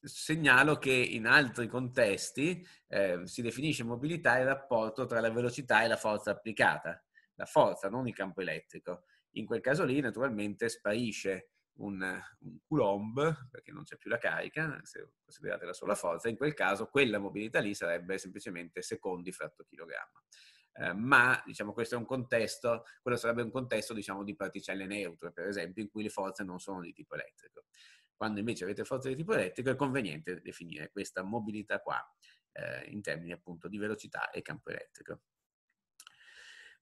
A: segnalo che in altri contesti eh, si definisce mobilità il rapporto tra la velocità e la forza applicata, la forza, non il campo elettrico. In quel caso lì naturalmente sparisce un, un coulomb, perché non c'è più la carica, se considerate la sola forza, in quel caso quella mobilità lì sarebbe semplicemente secondi fratto chilogramma. Eh, ma diciamo questo è un contesto, quello sarebbe un contesto diciamo, di particelle neutre, per esempio, in cui le forze non sono di tipo elettrico. Quando invece avete forze di tipo elettrico è conveniente definire questa mobilità qua eh, in termini appunto di velocità e campo elettrico.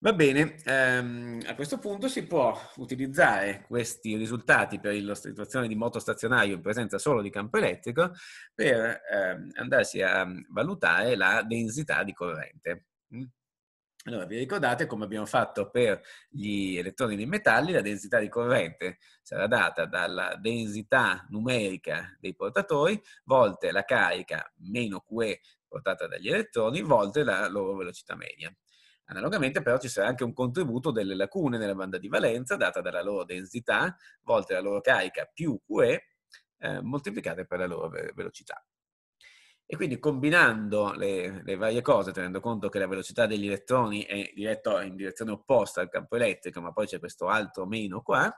A: Va bene, ehm, a questo punto si può utilizzare questi risultati per l'illustrazione di moto stazionario in presenza solo di campo elettrico per ehm, andarsi a ehm, valutare la densità di corrente. Mm. Allora, vi ricordate come abbiamo fatto per gli elettroni nei metalli, la densità di corrente sarà data dalla densità numerica dei portatori volte la carica meno QE portata dagli elettroni volte la loro velocità media. Analogamente però ci sarà anche un contributo delle lacune nella banda di valenza data dalla loro densità volte la loro carica più QE eh, moltiplicate per la loro ve- velocità. E quindi combinando le, le, varie cose, tenendo conto che la velocità degli elettroni è diretto, in direzione opposta al campo elettrico, ma poi c'è questo altro meno qua,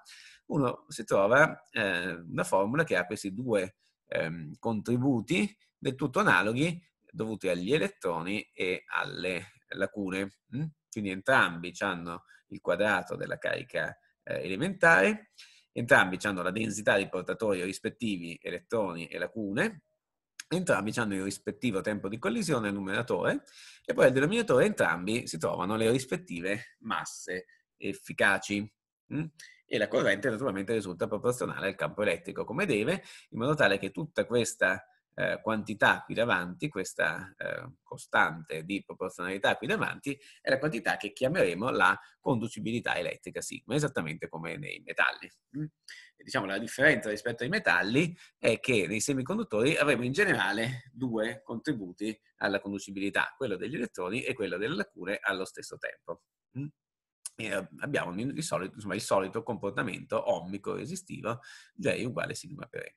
A: uno si trova eh, una formula che ha questi due ehm, contributi del tutto analoghi dovuti agli elettroni e alle lacune. Mm? Quindi entrambi hanno il quadrato della carica eh, elementare, entrambi hanno la densità dei portatori rispettivi elettroni e lacune, entrambi hanno il rispettivo tempo di collisione al numeratore e poi al denominatore entrambi si trovano le rispettive masse efficaci. Mm? E la corrente naturalmente risulta proporzionale al campo elettrico come deve, in modo tale che tutta questa eh, quantità qui davanti, questa eh, costante di proporzionalità qui davanti, è la quantità che chiameremo la conducibilità elettrica sigma, esattamente come nei metalli. Mm? Diciamo la differenza rispetto ai metalli è che nei semiconduttori avremo in generale due contributi alla conducibilità, quello degli elettroni e quello delle lacune allo stesso tempo. Mm? E eh, abbiamo di solito, insomma, il solito comportamento omnico resistivo J uguale sigma per E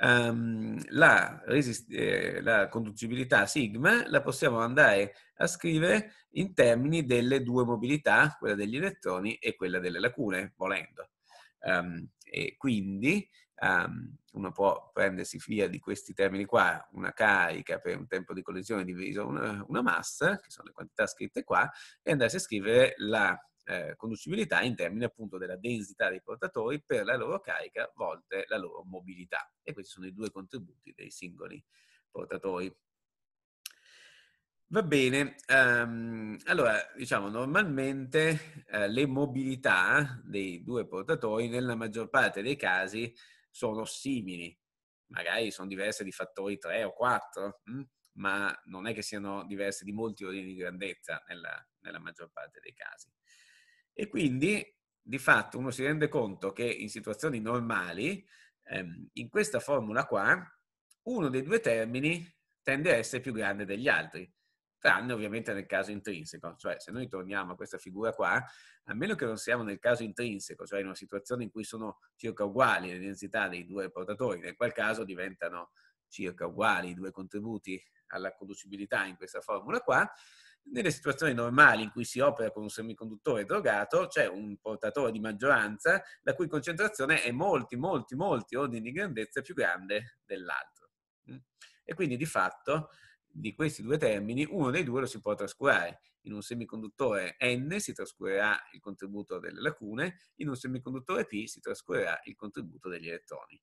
A: um, la, resist- eh, la conducibilità sigma la possiamo andare a scrivere in termini delle due mobilità, quella degli elettroni e quella delle lacune, volendo. Um, e quindi um, uno può prendersi via di questi termini qua una carica per un tempo di collisione diviso una, una massa, che sono le quantità scritte qua, e andarsi a scrivere la eh, conducibilità in termini appunto della densità dei portatori per la loro carica volte la loro mobilità. E questi sono i due contributi dei singoli portatori. Va bene, um, allora diciamo normalmente uh, le mobilità dei due portatori nella maggior parte dei casi sono simili, magari sono diverse di fattori 3 o 4, mh? Hm, ma non è che siano diverse di molti ordini di grandezza nella, nella maggior parte dei casi. E quindi di fatto uno si rende conto che in situazioni normali, ehm, in questa formula qua, uno dei due termini tende a essere più grande degli altri, tranne ovviamente nel caso intrinseco, cioè se noi torniamo a questa figura qua, a meno che non siamo nel caso intrinseco, cioè in una situazione in cui sono circa uguali le densità dei due portatori, nel qual caso diventano circa uguali i due contributi alla conducibilità in questa formula qua, nelle situazioni normali in cui si opera con un semiconduttore drogato c'è un portatore di maggioranza la cui concentrazione è molti, molti, molti ordini di grandezza più grande dell'altro. Mm. E quindi di fatto di questi due termini uno dei due lo si può trascurare. In un semiconduttore N si trascurerà il contributo delle lacune, in un semiconduttore P si trascurerà il contributo degli elettroni.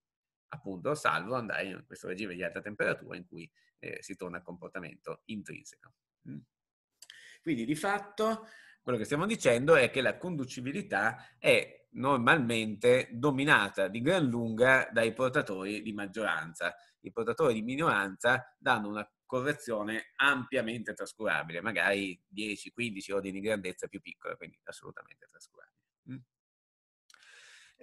A: Appunto, salvo andare in questo regime di alta temperatura in cui eh, si torna al comportamento intrinseco. Mm. Quindi di fatto quello che stiamo dicendo è che la conducibilità è normalmente dominata di gran lunga dai portatori di maggioranza. I portatori di minoranza danno una correzione ampiamente trascurabile, magari 10-15 ordini di grandezza più piccola, quindi assolutamente trascurabile.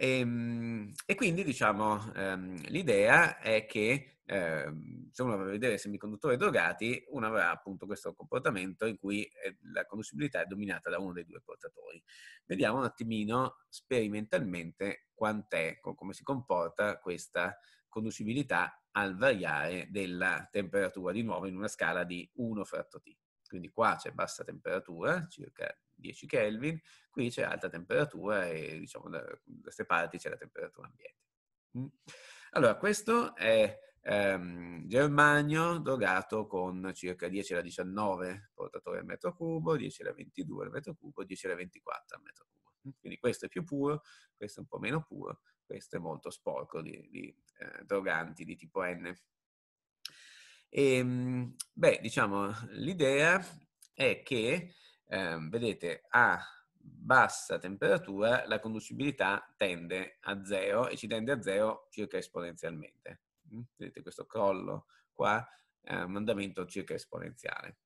A: E, ehm, e quindi diciamo ehm, l'idea è che ehm, se uno va a vedere i semiconduttori drogati, uno avrà appunto questo comportamento in cui eh, la conducibilità è dominata da uno dei due portatori. Vediamo un attimino sperimentalmente quant'è, come si comporta questa conducibilità al variare della temperatura, di nuovo in una scala di 1 fratto T. Quindi qua c'è bassa temperatura, circa 10 Kelvin, qui c'è alta temperatura e diciamo da, queste parti c'è la temperatura ambiente. Mm. Allora, questo è ehm, germanio drogato con circa 10 alla 19 portatori al metro cubo, 10 alla 22 al metro cubo, 10 alla 24 al metro cubo. Mm. Quindi questo è più puro, questo è un po' meno puro, questo è molto sporco di, di eh, droganti di tipo N. E, ehm, beh, diciamo, l'idea è che eh, vedete, a bassa temperatura la conducibilità tende a zero e ci tende a zero circa esponenzialmente. Mm, vedete questo crollo qua, un andamento circa esponenziale.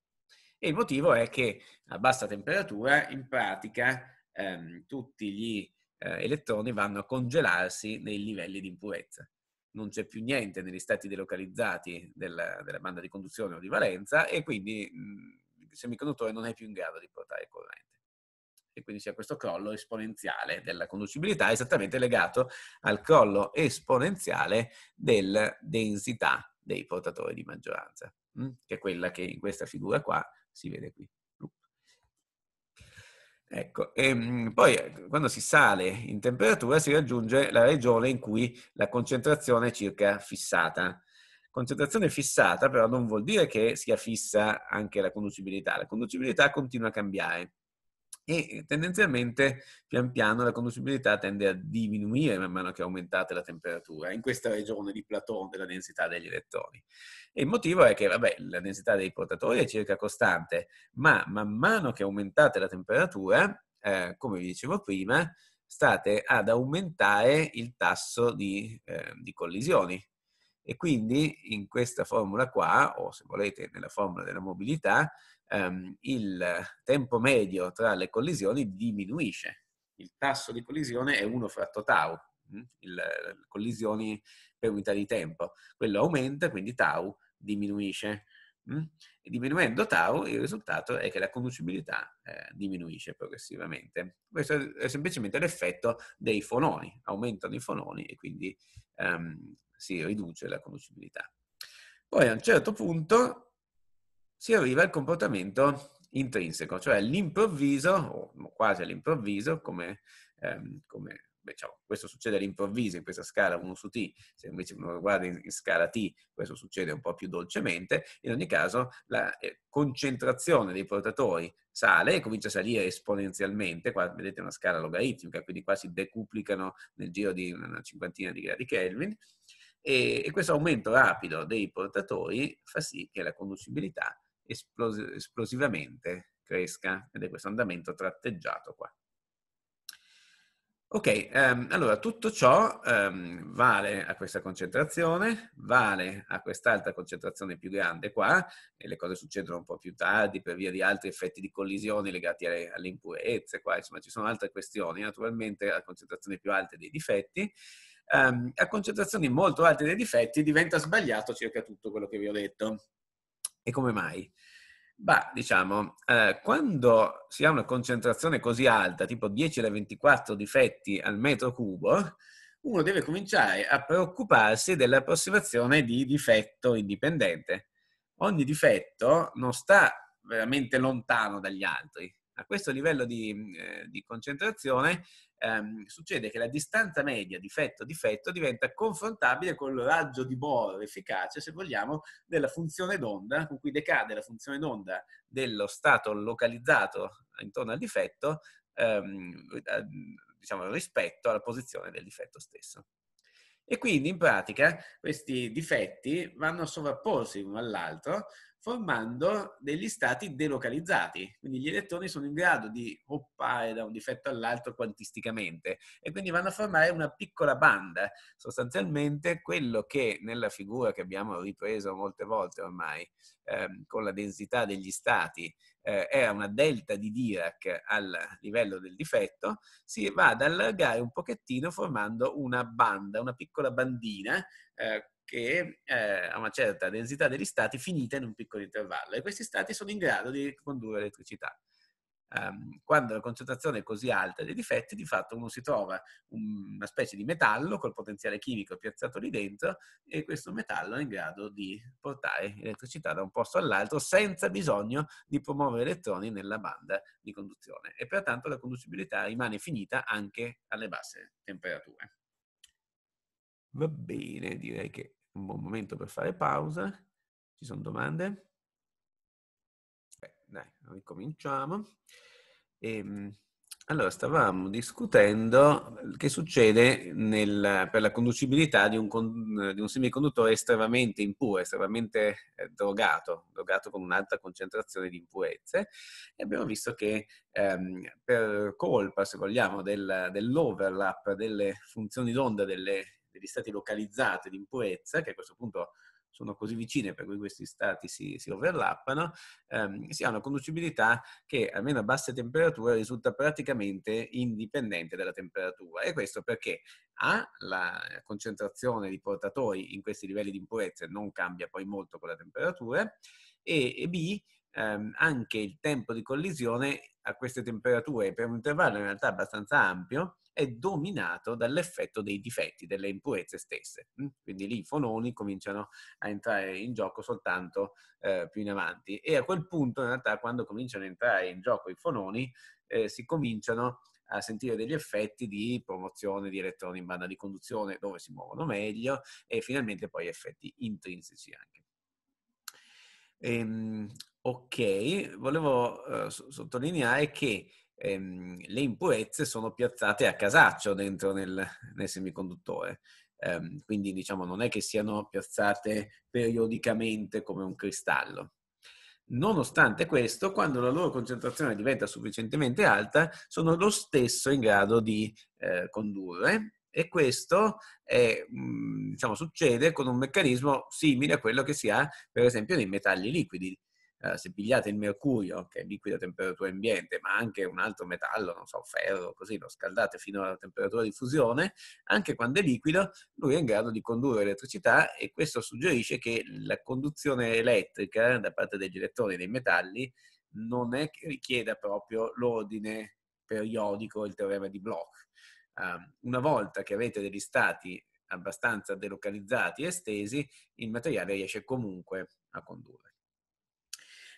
A: E il motivo è che a bassa temperatura in pratica ehm, tutti gli eh, elettroni vanno a congelarsi nei livelli di impurezza. Non c'è più niente negli stati delocalizzati della, della banda di conduzione o di valenza e quindi mh, mm, semiconduttore non è più in grado di portare corrente. E quindi c'è questo crollo esponenziale della conducibilità esattamente legato al crollo esponenziale della densità dei portatori di maggioranza, mm, che è quella che in questa figura qua si vede qui. Ecco, e ehm, poi eh, quando si sale in temperatura si raggiunge la regione in cui la concentrazione è circa fissata. Concentrazione fissata però non vuol dire che sia fissa anche la conducibilità, la conducibilità continua a cambiare e eh, tendenzialmente pian piano la conducibilità tende a diminuire man mano che aumentate la temperatura in questa regione di Platone della densità degli elettroni. E il motivo è che vabbè, la densità dei portatori è circa costante, ma man mano che aumentate la temperatura, eh, come vi dicevo prima, state ad aumentare il tasso di, eh, di collisioni e quindi in questa formula qua, o se volete nella formula della mobilità, ehm, il tempo medio tra le collisioni diminuisce. Il tasso di collisione è 1 fratto tau, mm? il, eh, collisioni per unità di tempo. Quello aumenta, quindi tau diminuisce. Mm? E diminuendo tau, il risultato è che la conducibilità eh, diminuisce progressivamente. Questo è semplicemente l'effetto dei fononi. Aumentano i fononi e quindi ehm, si riduce la conoscibilità. Poi a un certo punto si arriva al comportamento intrinseco, cioè all'improvviso, o quasi all'improvviso, come, ehm, come diciamo, questo succede all'improvviso in questa scala 1 su t, se invece uno guarda in, in scala t questo succede un po' più dolcemente, in ogni caso la eh, concentrazione dei portatori sale e comincia a salire esponenzialmente, qua vedete una scala logaritmica, quindi qua si decuplicano nel giro di una cinquantina di gradi Kelvin, e, e questo aumento rapido dei portatori fa sì che la conducibilità esplos- esplosivamente cresca ed è questo andamento tratteggiato qua. Ok, um, allora tutto ciò um, vale a questa concentrazione, vale a quest'altra concentrazione più grande qua, e le cose succedono un po' più tardi per via di altri effetti di collisione legati alle, alle impurezze, qua insomma ci sono altre questioni, naturalmente la concentrazione più alta dei difetti, ehm, a concentrazioni molto alte dei difetti diventa sbagliato circa tutto quello che vi ho detto. E come mai? Beh, diciamo, eh, quando si ha una concentrazione così alta, tipo 10 alla 24 difetti al metro cubo, uno deve cominciare a preoccuparsi dell'approssimazione di difetto indipendente. Ogni difetto non sta veramente lontano dagli altri, a questo livello di, mm, eh, di concentrazione ehm, succede che la distanza media difetto-difetto diventa confrontabile col raggio di Bohr efficace, se vogliamo, della funzione d'onda con cui decade la funzione d'onda dello stato localizzato intorno al difetto ehm, eh, diciamo, rispetto alla posizione del difetto stesso. E quindi in pratica questi difetti vanno a sovrapporsi l'uno all'altro formando degli stati delocalizzati, quindi gli elettroni sono in grado di hoppare da un difetto all'altro quantisticamente e quindi vanno a formare una piccola banda, sostanzialmente quello che nella figura che abbiamo ripreso molte volte ormai ehm, con la densità degli stati eh, era una delta di Dirac al livello del difetto, si va ad allargare un pochettino formando una banda, una piccola bandina eh, che eh, ha una certa densità degli stati finita in un piccolo intervallo e questi stati sono in grado di condurre elettricità. Um, quando la concentrazione è così alta dei difetti, di fatto uno si trova una specie di metallo col potenziale chimico piazzato lì dentro e questo metallo è in grado di portare elettricità da un posto all'altro senza bisogno di promuovere elettroni nella banda di conduzione e pertanto la conducibilità rimane finita anche alle basse temperature. Va bene, direi che è un buon momento per fare pausa. Ci sono domande? Beh, dai, ricominciamo. Ehm, allora, stavamo discutendo che succede nel, per la conducibilità di un, di un, semiconduttore estremamente impuro, estremamente eh, drogato, drogato con un'alta concentrazione di impurezze. E abbiamo visto che ehm, per colpa, se vogliamo, del, dell'overlap delle funzioni d'onda delle degli stati localizzati di impurezza, che a questo punto sono così vicine per cui questi stati si, si overlappano, ehm, si ha una conducibilità che almeno a basse temperature risulta praticamente indipendente dalla temperatura. E questo perché A, la concentrazione di portatori in questi livelli di impurezza non cambia poi molto con la temperatura, e, e B, ehm, anche il tempo di collisione a queste temperature per un intervallo in realtà abbastanza ampio, è dominato dall'effetto dei difetti, delle impurezze stesse. Mm? Quindi lì i fononi cominciano a entrare in gioco soltanto eh, più in avanti e a quel punto in realtà quando cominciano a entrare in gioco i fononi eh, si cominciano a sentire degli effetti di promozione di elettroni in banda di conduzione dove si muovono meglio e finalmente poi effetti intrinseci anche. Ehm, ok, volevo eh, sottolineare che ehm, le impurezze sono piazzate a casaccio dentro nel, nel semiconduttore. Ehm, quindi diciamo non è che siano piazzate periodicamente come un cristallo. Nonostante questo, quando la loro concentrazione diventa sufficientemente alta, sono lo stesso in grado di eh, condurre e questo è, mm, diciamo, succede con un meccanismo simile a quello che si ha per esempio nei metalli liquidi eh, se pigliate il mercurio, che è liquido a temperatura ambiente, ma anche un altro metallo, non so, ferro, così lo scaldate fino alla temperatura di fusione, anche quando è liquido, lui è in grado di condurre elettricità e questo suggerisce che la conduzione elettrica da parte degli elettroni dei metalli non è che richieda proprio l'ordine periodico, il teorema di Bloch. Uh, una volta che avete degli stati abbastanza delocalizzati e estesi, il materiale riesce comunque a condurre.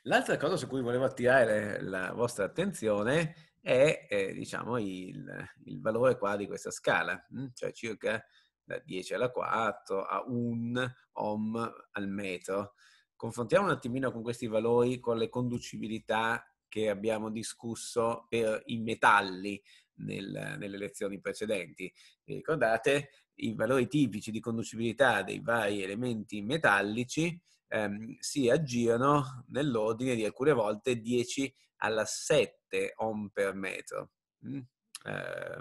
A: L'altra cosa su cui volevo attirare la vostra attenzione è eh, diciamo, il, il, valore qua di questa scala, mm? cioè circa da 10 alla 4 a 1 ohm al metro. Confrontiamo un attimino con questi valori con le conducibilità che abbiamo discusso per i metalli nel, nelle lezioni precedenti. Vi ricordate i valori tipici di conducibilità dei vari elementi metallici? ehm, si aggirano nell'ordine di alcune volte 10 alla 7 ohm per metro. Mm? Eh,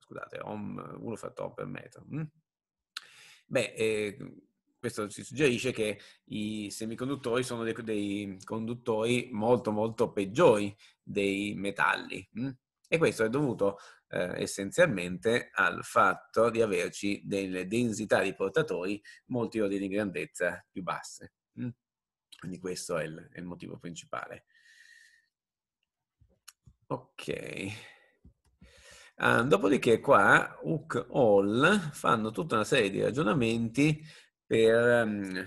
A: scusate, ohm, 1 fratto ohm per metro. Mm? Beh, eh, questo ci suggerisce che i semiconduttori sono dei, dei conduttori molto molto peggiori dei metalli. Mm? E questo è dovuto eh, essenzialmente al fatto di averci delle densità di portatori molti ordini di grandezza più basse. Mm. Quindi questo è il, è il motivo principale. Ok. Uh, dopodiché qua Hook Hall fanno tutta una serie di ragionamenti per um,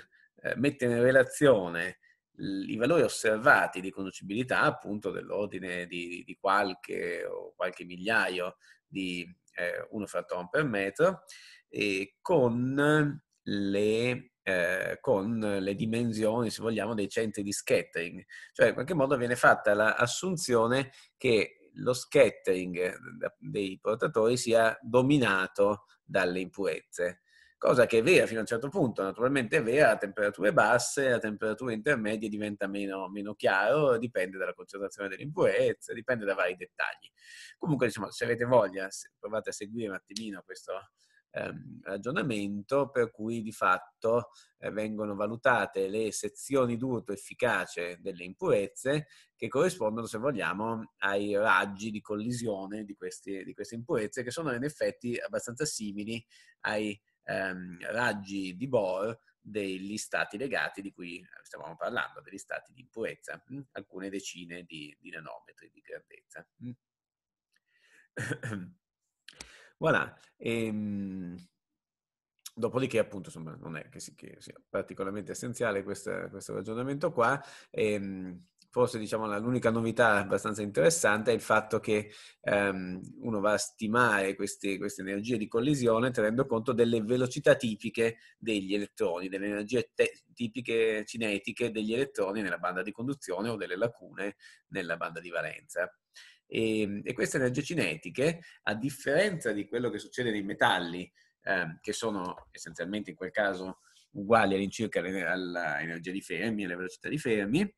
A: mettere in relazione i valori osservati di conducibilità appunto dell'ordine di, di qualche o qualche migliaio di eh, 1 fratton per metro e con le eh, con le dimensioni, se vogliamo, dei centri di scattering. Cioè, in qualche modo viene fatta l'assunzione che lo scattering eh, dei portatori sia dominato dalle impurezze. Cosa che è vera fino a un certo punto, naturalmente è vera a temperature basse, a temperature intermedie diventa meno, meno chiaro, dipende dalla concentrazione delle impurezze, dipende da vari dettagli. Comunque, diciamo, se avete voglia, provate a seguire un attimino questo, Ehm, ragionamento per cui di fatto eh, vengono valutate le sezioni d'urto efficace delle impurezze che corrispondono, se vogliamo, ai raggi di collisione di, questi, di queste impurezze che sono in effetti abbastanza simili ai ehm, raggi di Bohr degli stati legati di cui stavamo parlando, degli stati di impurezza, mh? Mm, alcune decine di, di nanometri di grandezza. Voilà. E, ehm, dopodiché, appunto, insomma, non è che, si, che sia particolarmente essenziale questa, questo ragionamento qua. E, ehm, forse diciamo, l'unica novità abbastanza interessante è il fatto che um, uno va a stimare queste, queste, energie di collisione tenendo conto delle velocità tipiche degli elettroni, delle energie te- tipiche cinetiche degli elettroni nella banda di conduzione o delle lacune nella banda di valenza. E, ehm, e queste energie cinetiche, a differenza di quello che succede nei metalli, eh, che sono essenzialmente in quel caso uguali all'incirca all'energia di Fermi, alla velocità di Fermi,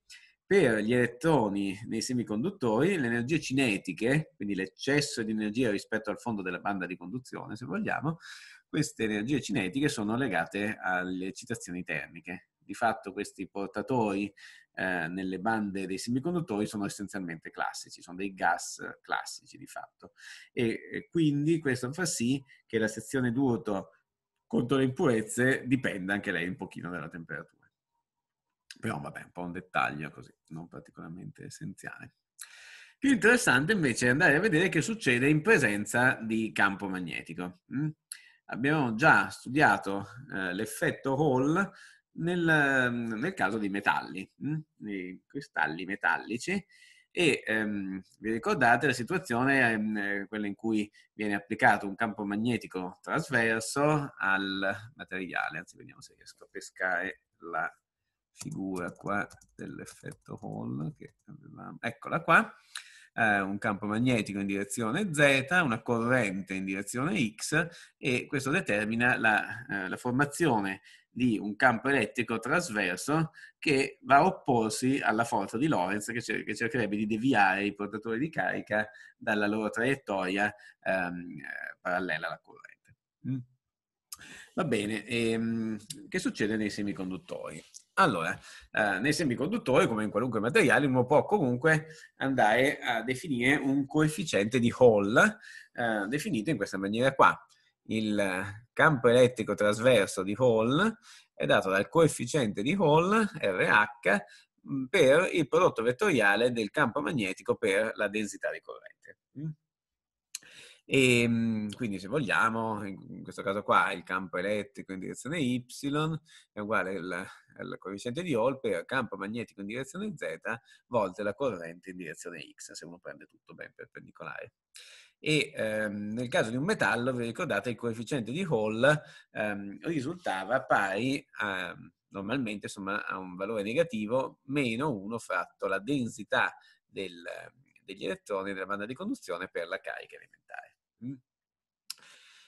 A: per gli elettroni nei semiconduttori le energie cinetiche, quindi l'eccesso di energia rispetto al fondo della banda di conduzione, se vogliamo, queste energie cinetiche sono legate alle eccitazioni termiche. Di fatto questi portatori eh, nelle bande dei semiconduttori sono essenzialmente classici, sono dei gas classici di fatto. E, quindi questo fa sì che la sezione d'urto contro le impurezze dipenda anche lei un pochino dalla temperatura. Però vabbè, un po' un dettaglio così, non particolarmente essenziale. Più interessante invece è andare a vedere che succede in presenza di campo magnetico. Mm? Abbiamo già studiato eh, l'effetto Hall nel, mhmm, nel caso di metalli, dei cristalli metallici, e ehm, vi ricordate la situazione, ehm, quella in cui viene applicato un campo magnetico trasverso al materiale, anzi vediamo se riesco a pescare la figura qua dell'effetto Hall, che avevamo. eccola qua, eh, un campo magnetico in direzione Z, una corrente in direzione X e questo determina la, eh, la formazione di un campo elettrico trasverso che va a opporsi alla forza di Lorentz che, cer- che cercherebbe di deviare i portatori di carica dalla loro traiettoria ehm, eh, parallela alla corrente. Mm. Va bene, e, ehm, che succede nei semiconduttori? Allora, eh, nei semiconduttori, come in qualunque materiale, uno può comunque andare a definire un coefficiente di Hall, eh, definito in questa maniera qua. Il campo elettrico trasverso di Hall è dato dal coefficiente di Hall, RH, per il prodotto vettoriale del campo magnetico per la densità di corrente. Mm? E ehm, quindi se vogliamo, in questo caso qua il campo elettrico in direzione Y è uguale al, al coefficiente di Hall per campo magnetico in direzione Z volte la corrente in direzione X, se uno prende tutto ben perpendicolare. E ehm, nel caso di un metallo, vi ricordate, il coefficiente di Hall ehm, risultava pari a, normalmente insomma, a un valore negativo meno 1 fratto la densità del, degli elettroni della banda di conduzione per la carica elementare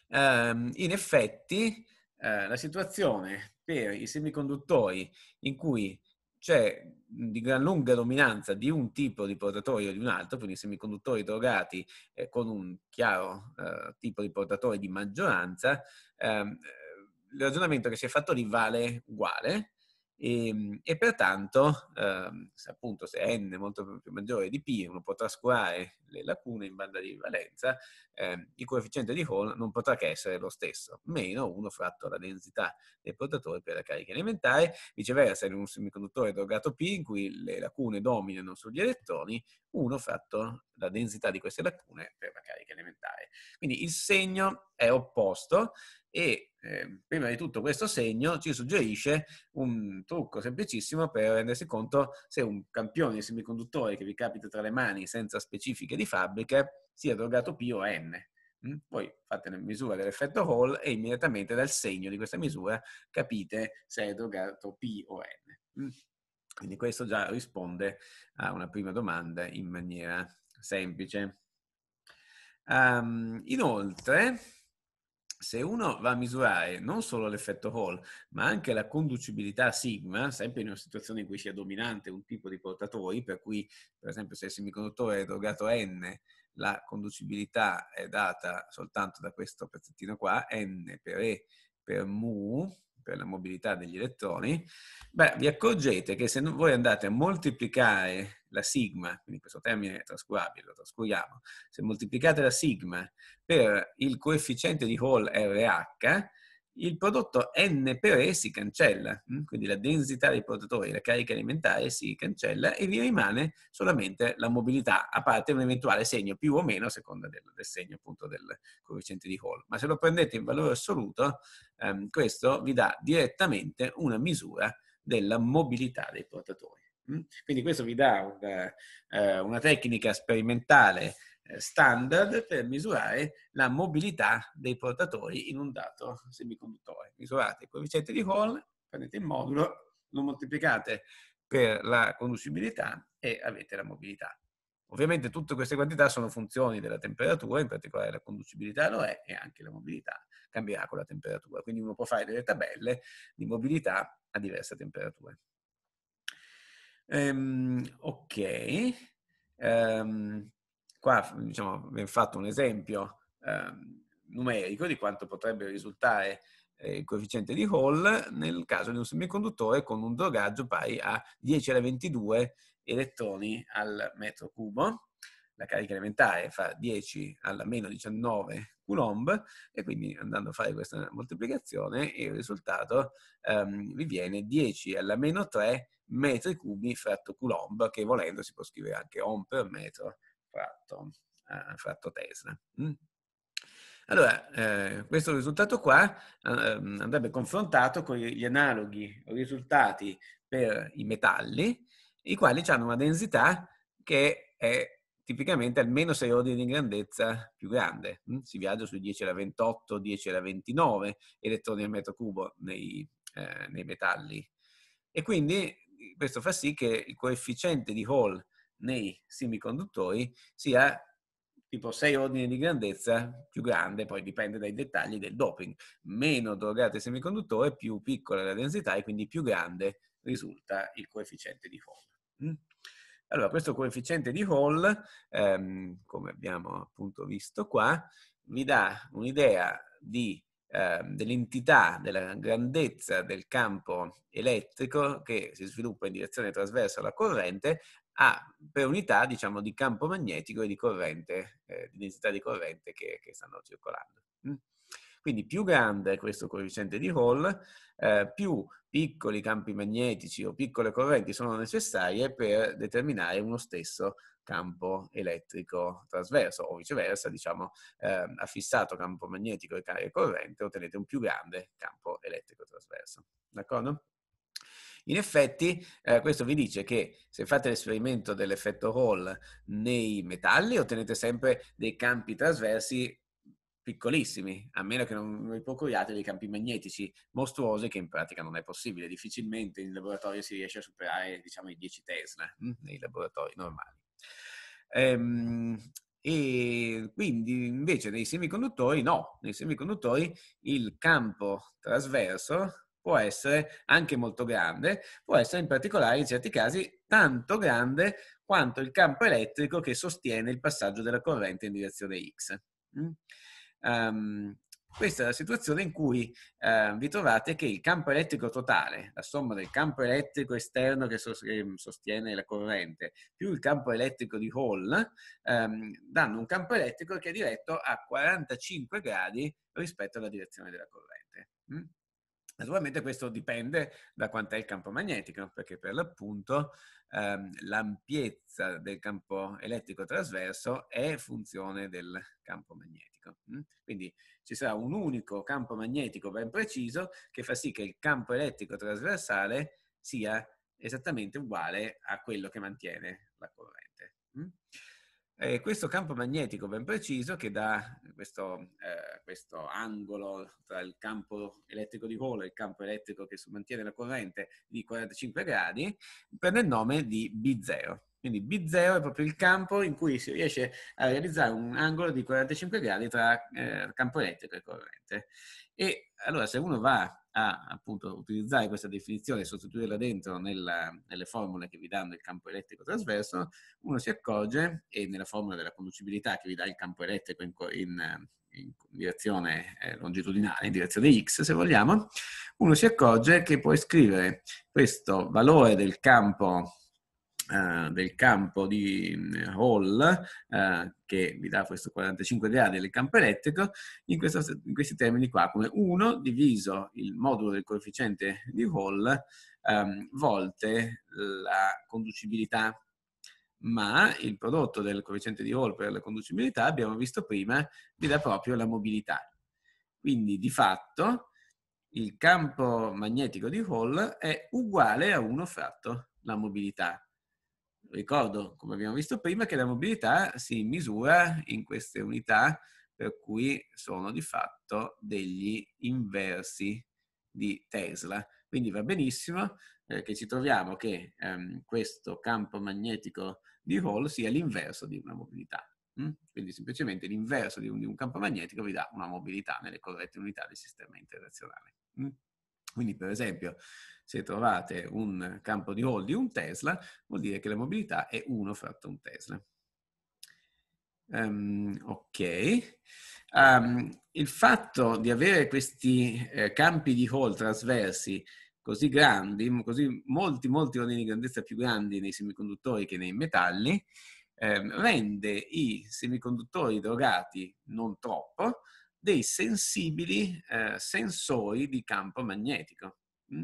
A: ehm, in effetti eh, la situazione per i semiconduttori in cui c'è di gran lunga dominanza di un tipo di portatore o di un altro, quindi semiconduttori drogati eh, con un chiaro eh, tipo di portatore di maggioranza, ehm, eh, il ragionamento che si è fatto lì vale uguale, e, ehm, e pertanto, eh, se appunto se n è molto più maggiore di p, uno può trascurare le lacune in banda di valenza, eh, il coefficiente di Hall non potrà che essere lo stesso, meno 1 fratto la densità del portatore per la carica elementare, viceversa in un semiconduttore drogato p in cui le lacune dominano sugli elettroni, 1 fratto la densità di queste lacune per la carica elementare. Quindi il segno è opposto e eh, prima di tutto questo segno ci suggerisce un trucco semplicissimo per rendersi conto se un campione di semiconduttori che vi capita tra le mani senza specifiche di fabbrica sia drogato P o N. Poi mm? fate la misura dell'effetto Hall e immediatamente dal segno di questa misura capite se è drogato P o N. Mm? Quindi questo già risponde a una prima domanda in maniera semplice. Um, inoltre, se uno va a misurare non solo l'effetto Hall, ma anche la conducibilità sigma, sempre in una situazione in cui sia dominante un tipo di portatori, per cui per esempio se il semiconduttore è drogato N, la conducibilità è data soltanto da questo pezzettino qua, N per E per mu, per la mobilità degli elettroni, beh, vi accorgete che se voi andate a moltiplicare la sigma, quindi questo termine è trascurabile, lo trascuriamo, se moltiplicate la sigma per il coefficiente di Hall RH, il prodotto N per E si cancella, mm? quindi la densità dei portatori, la carica alimentare si cancella e vi rimane solamente la mobilità, a parte un eventuale segno più o meno a seconda del, del segno appunto del coefficiente di Hall. Ma se lo prendete in valore assoluto, ehm, questo vi dà direttamente una misura della mobilità dei portatori. Mm? Quindi questo vi dà una, eh, una tecnica sperimentale eh, standard per misurare la mobilità dei portatori in un dato semiconduttore. Misurate il coefficiente di Hall, prendete il modulo, lo moltiplicate per la conducibilità e avete la mobilità. Ovviamente tutte queste quantità sono funzioni della temperatura, in particolare la conducibilità lo è e anche la mobilità cambierà con la temperatura, quindi uno può fare delle tabelle di mobilità a diverse temperature. Um, ok, um, Qua diciamo, abbiamo fatto un esempio eh, numerico di quanto potrebbe risultare eh, il coefficiente di Hall nel caso di un semiconduttore con un drogaggio pari a 10 alla 22 elettroni al metro cubo. La carica elementare fa 10 alla meno 19 coulomb e quindi andando a fare questa moltiplicazione il risultato um, vi viene 10 alla meno 3 metri cubi fratto coulomb che volendo si può scrivere anche ohm per metro fatto, ha eh, fatto Tesla. Mm. Allora, eh, questo risultato qua eh, andrebbe confrontato con gli analoghi risultati per i metalli, i quali hanno una densità che è tipicamente almeno 6 ordini di grandezza più grande. Mm. Si viaggia sui 10 alla 28, 10 alla 29 elettroni al metro cubo nei, eh, nei metalli. E quindi questo fa sì che il coefficiente di Hall nei semiconduttori sia tipo 6 ordini di grandezza più grande, poi dipende dai dettagli del doping. Meno drogato il semiconduttore, più piccola la densità e quindi più grande risulta il coefficiente di Hall. Mm? Allora, questo coefficiente di Hall, ehm, come abbiamo appunto visto qua, vi dà un'idea di, eh, dell'entità, della grandezza del campo elettrico che si sviluppa in direzione trasversa alla corrente a per unità diciamo, di campo magnetico e di corrente, eh, di densità di corrente che, che stanno circolando. Mm. Quindi più grande è questo coefficiente di Hall, eh, più piccoli campi magnetici o piccole correnti sono necessarie per determinare uno stesso campo elettrico trasverso o viceversa, diciamo, eh, affissato campo magnetico e corrente ottenete un più grande campo elettrico trasverso. D'accordo? In effetti, eh, questo vi dice che se fate l'esperimento dell'effetto Hall nei metalli, ottenete sempre dei campi trasversi piccolissimi, a meno che non vi procuriate dei campi magnetici mostruosi, che in pratica non è possibile. Difficilmente in laboratorio si riesce a superare, diciamo, i 10 Tesla hm, nei laboratori normali. Ehm, e quindi invece nei semiconduttori no, nei semiconduttori il campo trasverso può essere anche molto grande, può essere in particolare in certi casi tanto grande quanto il campo elettrico che sostiene il passaggio della corrente in direzione X. Um, questa è la situazione in cui eh, vi trovate che il campo elettrico totale, la somma del campo elettrico esterno che sostiene la corrente, più il campo elettrico di Hall, ehm, danno un campo elettrico che è diretto a 45 gradi rispetto alla direzione della corrente. Mm? Naturalmente questo dipende da quant'è il campo magnetico, perché per l'appunto ehm, l'ampiezza del campo elettrico trasverso è funzione del campo magnetico. Mm? Quindi ci sarà un unico campo magnetico ben preciso che fa sì che il campo elettrico trasversale sia esattamente uguale a quello che mantiene la corrente. Mm? eh, questo campo magnetico ben preciso che dà questo, eh, questo, angolo tra il campo elettrico di volo e il campo elettrico che mantiene la corrente di 45 gradi prende il nome di B0. Quindi B0 è proprio il campo in cui si riesce a realizzare un angolo di 45 gradi tra eh, campo elettrico e corrente. E allora se uno va a appunto, utilizzare questa definizione e sostituirla dentro nella, nelle formule che vi danno il campo elettrico trasverso, uno si accorge, e nella formula della conducibilità che vi dà il campo elettrico in, in, in direzione eh, longitudinale, in direzione x se vogliamo, uno si accorge che può scrivere questo valore del campo eh, del campo di mm, Hall uh, che vi dà questo 45 gradi del campo elettrico in, questo, in, questi termini qua come 1 diviso il modulo del coefficiente di Hall um, volte la conducibilità ma il prodotto del coefficiente di Hall per la conducibilità abbiamo visto prima vi dà proprio la mobilità quindi di fatto il campo magnetico di Hall è uguale a 1 fratto la mobilità Ricordo, come abbiamo visto prima, che la mobilità si misura in queste unità per cui sono di fatto degli inversi di Tesla. Quindi va benissimo eh, che ci troviamo che ehm, questo campo magnetico di Hall sia l'inverso di una mobilità. Mm? Quindi semplicemente l'inverso di un, di un, campo magnetico vi dà una mobilità nelle corrette unità del sistema internazionale. Mm? Quindi, per esempio, se trovate un campo di hall di un Tesla, vuol dire che la mobilità è 1 fratto un Tesla. Um, ok. Um, il fatto di avere questi eh, campi di Hall trasversi così grandi, così molti, molti ordini di grandezza più grandi nei semiconduttori che nei metalli, eh, rende i semiconduttori drogati non troppo, dei sensibili eh, sensori di campo magnetico. Mm?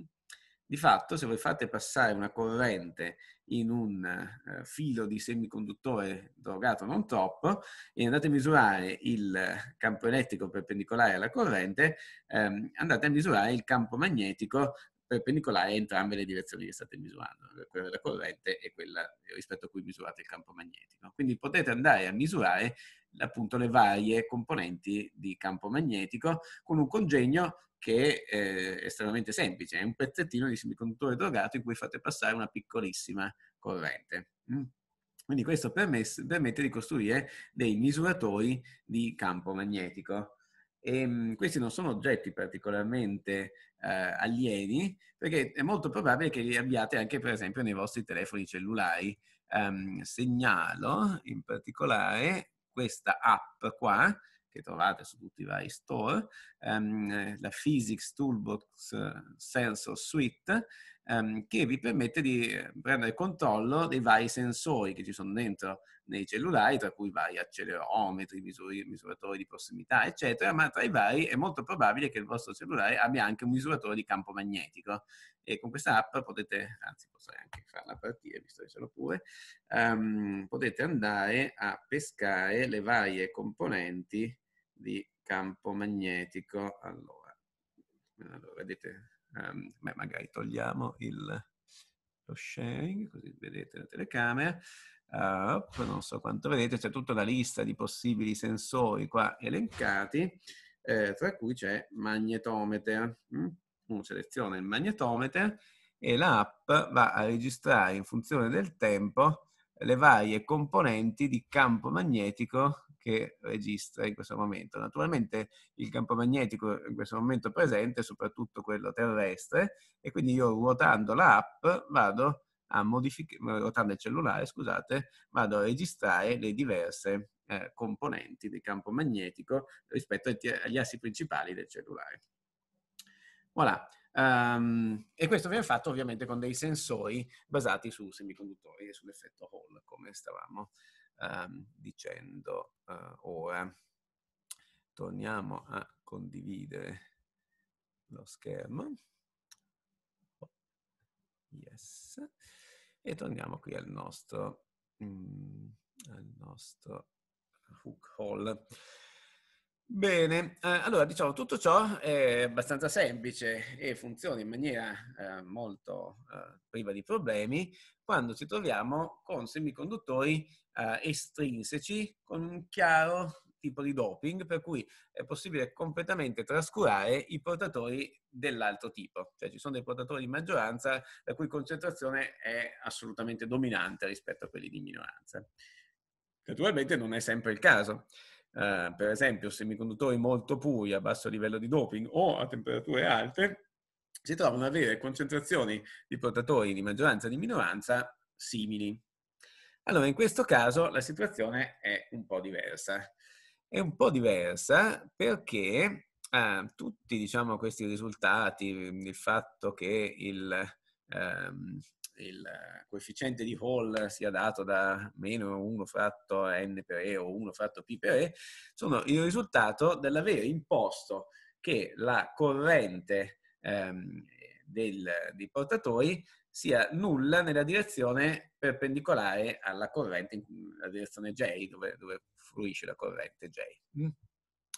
A: Di fatto, se voi fate passare una corrente in un eh, filo di semiconduttore drogato non troppo e andate a misurare il campo elettrico perpendicolare alla corrente, ehm, andate a misurare il campo magnetico perpendicolare a entrambe le direzioni che state misurando, eh, quella della corrente e quella rispetto a cui misurate il campo magnetico. Quindi potete andare a misurare appunto le varie componenti di campo magnetico con un congegno che è eh, estremamente semplice, è un pezzettino di semiconduttore drogato in cui fate passare una piccolissima corrente. Mm. Quindi questo permette di costruire dei misuratori di campo magnetico. E ehm, questi non sono oggetti particolarmente eh, alieni, perché è molto probabile che li abbiate anche, per esempio, nei vostri telefoni cellulari. Um, segnalo in particolare questa app qua, che trovate su tutti i vari store, um, la Physics Toolbox eh, Sensor Suite, um, che vi permette di eh, prendere controllo dei vari sensori che ci sono dentro nei cellulari, tra cui vari accelerometri, misuri, misuratori di prossimità, eccetera, ma tra i vari è molto probabile che il vostro cellulare abbia anche un misuratore di campo magnetico. E con questa app potete, anzi posso anche farla partire, visto che ce l'ho pure, um, potete andare a pescare le varie componenti di campo magnetico. Allora, allora vedete, um, beh, magari togliamo il, lo sharing, così vedete la telecamera. Uh, non so quanto vedete, c'è tutta una lista di possibili sensori qua elencati, eh, tra cui c'è magnetometer. Mm? Uno seleziona il magnetometer e l'app va a registrare in funzione del tempo le varie componenti di campo magnetico che registra in questo momento. Naturalmente il campo magnetico in questo momento presente è soprattutto quello terrestre e quindi io ruotando l'app vado a a modific- rotande eh, cellulare, scusate, vado a registrare le diverse eh, componenti del campo magnetico rispetto agli assi principali del cellulare. Voilà. Um, e questo viene fatto ovviamente con dei sensori basati su semiconduttori e sull'effetto Hall, come stavamo um, dicendo uh, ora. Torniamo a condividere lo schermo. Oh, yes. E torniamo qui al nostro, mm, nostro hook hall. Bene, eh, allora diciamo tutto ciò è abbastanza semplice e funziona in maniera eh, molto eh, priva di problemi quando ci troviamo con semiconduttori eh, estrinseci con un chiaro tipo di doping, per cui è possibile completamente trascurare i portatori dell'altro tipo, cioè ci sono dei portatori di maggioranza la cui concentrazione è assolutamente dominante rispetto a quelli di minoranza. Naturalmente non è sempre il caso. Uh, per esempio, semiconduttori molto puri a basso livello di doping o a temperature alte si trovano ad avere concentrazioni di portatori di maggioranza e di minoranza simili. Allora, in questo caso la situazione è un po' diversa è un po' diversa perché eh, tutti diciamo, questi risultati, mm, il fatto che il, ehm, il coefficiente di Hall sia dato da meno 1 fratto n per e o 1 fratto p per e, sono il risultato dell'avere imposto che la corrente ehm, del, dei portatori sia nulla nella direzione perpendicolare alla corrente, la direzione J, dove, dove fluisce la corrente J. Mm.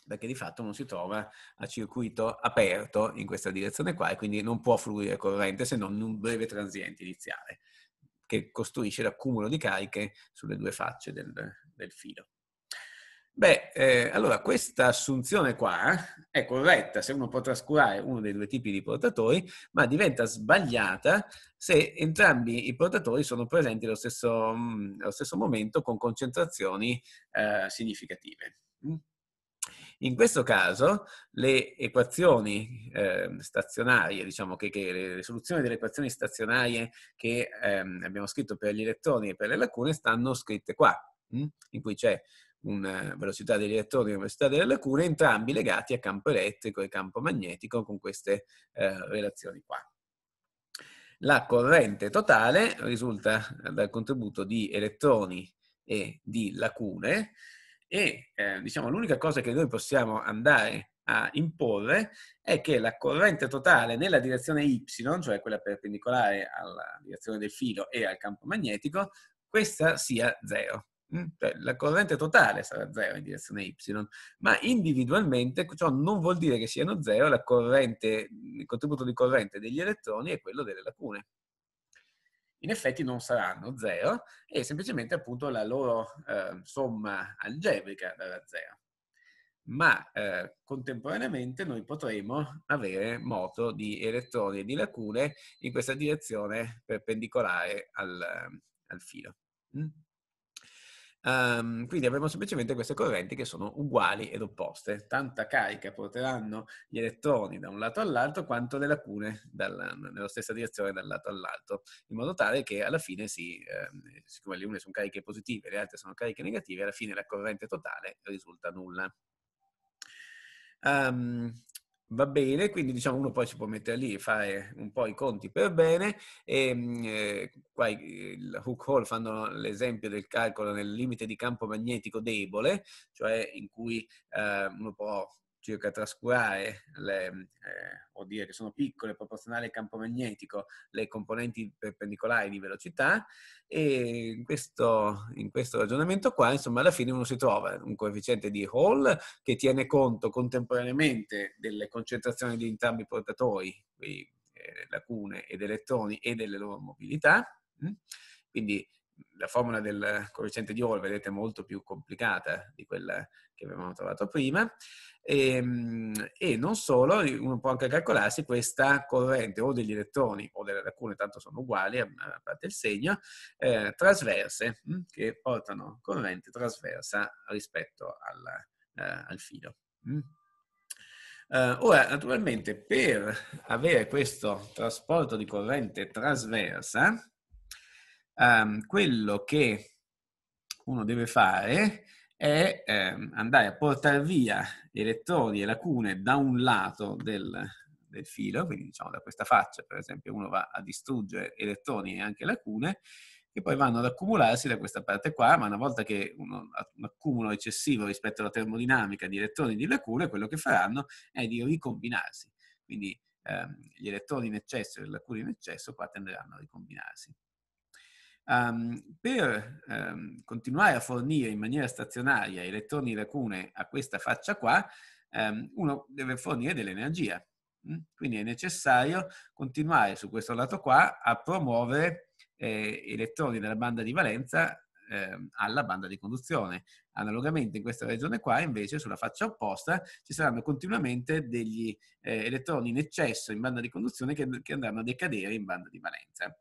A: perché di fatto non si trova a circuito aperto in questa direzione qua e quindi non può fluire corrente se non in un breve transiente iniziale che costruisce l'accumulo di cariche sulle due facce del, del filo. Beh, eh, allora questa assunzione qua eh, è corretta se uno può trascurare uno dei due tipi di portatori, ma diventa sbagliata se entrambi i portatori sono presenti allo stesso, mm, allo stesso momento con concentrazioni eh, significative. Mm. In questo caso le equazioni eh, stazionarie, diciamo che, che, le soluzioni delle equazioni stazionarie che ehm, abbiamo scritto per gli elettroni e per le lacune stanno scritte qua, mm, in cui c'è una eh, velocità degli elettroni e una velocità delle lacune, entrambi legati a campo elettrico e campo magnetico con queste eh, relazioni qua. La corrente totale risulta dal contributo di elettroni e di lacune e eh, diciamo l'unica cosa che noi possiamo andare a imporre è che la corrente totale nella direzione y, cioè quella perpendicolare alla direzione del filo e al campo magnetico, questa sia zero, cioè, la corrente totale sarà zero in direzione y, ma individualmente ciò non vuol dire che siano zero la corrente, il contributo di corrente degli elettroni e quello delle lacune. In effetti non saranno zero, è semplicemente appunto la loro eh, somma algebrica sarà zero. Ma eh, contemporaneamente noi potremo avere moto di elettroni e di lacune in questa direzione perpendicolare al, ehm, al filo. Um, quindi avremo semplicemente queste correnti che sono uguali ed opposte. Tanta carica porteranno gli elettroni da un lato all'altro quanto le lacune dalla, nella stessa direzione dal lato all'altro, in modo tale che alla fine, si, eh, siccome le une sono cariche positive e le altre sono cariche negative, alla fine la corrente totale risulta nulla. Um, va bene, quindi diciamo uno poi si può mettere lì e fare un po' i conti per bene. E, ehm, eh, qua il Hook Hall fanno l'esempio del calcolo nel limite di campo magnetico debole, cioè in cui eh, uno può circa trascurare le, eh, o dire che sono piccole, proporzionali al campo magnetico, le componenti perpendicolari di velocità e in questo, in questo ragionamento qua, insomma, alla fine uno si trova un coefficiente di Hall che tiene conto contemporaneamente delle concentrazioni di entrambi i portatori, quindi eh, lacune ed elettroni e delle loro mobilità, mm? quindi la formula del coefficiente di Hall, vedete, è molto più complicata di quella che avevamo trovato prima. E, ehm, e, non solo, uno può anche calcolarsi questa corrente o degli elettroni o delle lacune, tanto sono uguali, a parte il segno, eh, trasverse, hm, che portano corrente trasversa rispetto alla, eh, al filo. Uh, ora, naturalmente, per avere questo trasporto di corrente trasversa, um, quello che uno deve fare è um, andare a portare via elettroni e lacune da un lato del, del filo, quindi diciamo da questa faccia, per esempio, uno va a distruggere elettroni e anche lacune, che poi vanno ad accumularsi da questa parte qua, ma una volta che uno un accumulo eccessivo rispetto alla termodinamica di elettroni e di lacune, quello che faranno è di ricombinarsi. Quindi ehm, gli elettroni in eccesso e le lacune in eccesso qua tenderanno a ricombinarsi. Um, per um, continuare a fornire in maniera stazionaria i elettroni lacune a questa faccia qua, um, uno deve fornire dell'energia. Mm? Quindi è necessario continuare su questo lato qua a promuovere eh, elettroni dalla banda di valenza eh, alla banda di conduzione. Analogamente in questa regione qua, invece, sulla faccia opposta, ci saranno continuamente degli eh, elettroni in eccesso in banda di conduzione che, che andranno a decadere in banda di valenza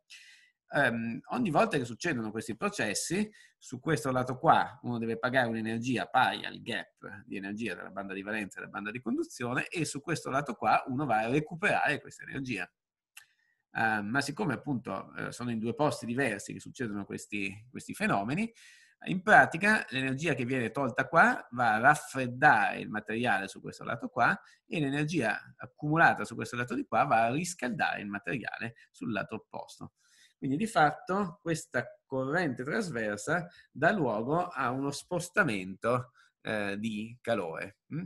A: ehm, ogni volta che succedono questi processi, su questo lato qua uno deve pagare un'energia pari al gap di energia dalla banda di valenza alla banda di conduzione e su questo lato qua uno va a recuperare questa energia. Uh, ma siccome appunto uh, sono in due posti diversi che succedono questi, questi, fenomeni, in pratica l'energia che viene tolta qua va a raffreddare il materiale su questo lato qua e l'energia accumulata su questo lato di qua va a riscaldare il materiale sul lato opposto. Quindi di fatto questa corrente trasversa dà luogo a uno spostamento eh, di calore. Mm?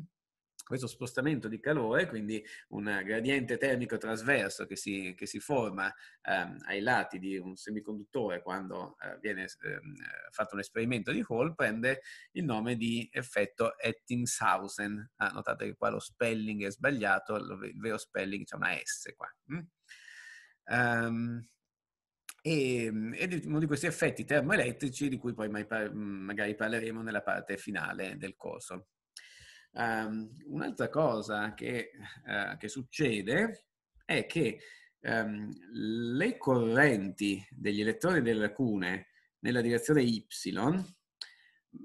A: questo spostamento di calore, quindi un gradiente termico trasverso che si, che si forma ehm, ai lati di un semiconduttore quando eh, viene ehm, fatto un esperimento di Hall, prende il nome di effetto Ettingshausen. Ah, notate che qua lo spelling è sbagliato, il vero spelling c'è una S qua. Mm? Um, e, ehm, ed uno di questi effetti termoelettrici di cui poi mai, magari parleremo nella parte finale del corso. Um, ehm, un'altra cosa che, uh, che, succede è che um, le correnti degli elettroni delle lacune nella direzione Y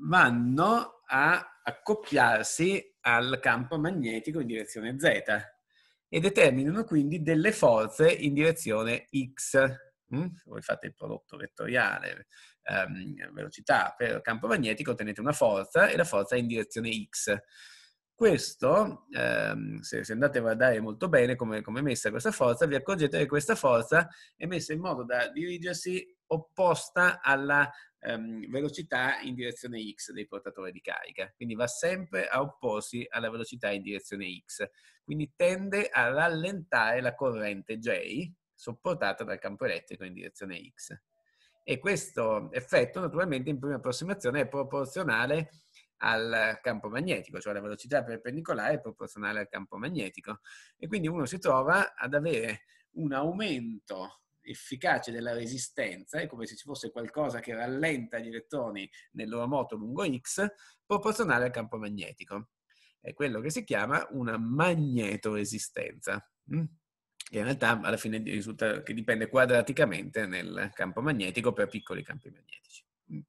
A: vanno a accoppiarsi al campo magnetico in direzione Z e determinano quindi delle forze in direzione X. Se mm? voi fate il prodotto vettoriale, ehm, velocità per campo magnetico, tenete una forza e la forza è in direzione X. Questo, ehm, se, se, andate a guardare molto bene come, come, è messa questa forza, vi accorgete che questa forza è messa in modo da dirigersi opposta alla ehm, velocità in direzione X dei portatori di carica. Quindi va sempre a opporsi alla velocità in direzione X. Quindi tende a rallentare la corrente J, supportata dal campo elettrico in direzione X. E questo effetto naturalmente in prima approssimazione è proporzionale al campo magnetico, cioè la velocità perpendicolare è proporzionale al campo magnetico e quindi uno si trova ad avere un aumento efficace della resistenza, è come se ci fosse qualcosa che rallenta gli elettroni nel loro moto lungo X, proporzionale al campo magnetico. È quello che si chiama una magnetoresistenza. Mm? che in realtà alla fine risulta che dipende quadraticamente nel campo magnetico per piccoli campi magnetici. Mm.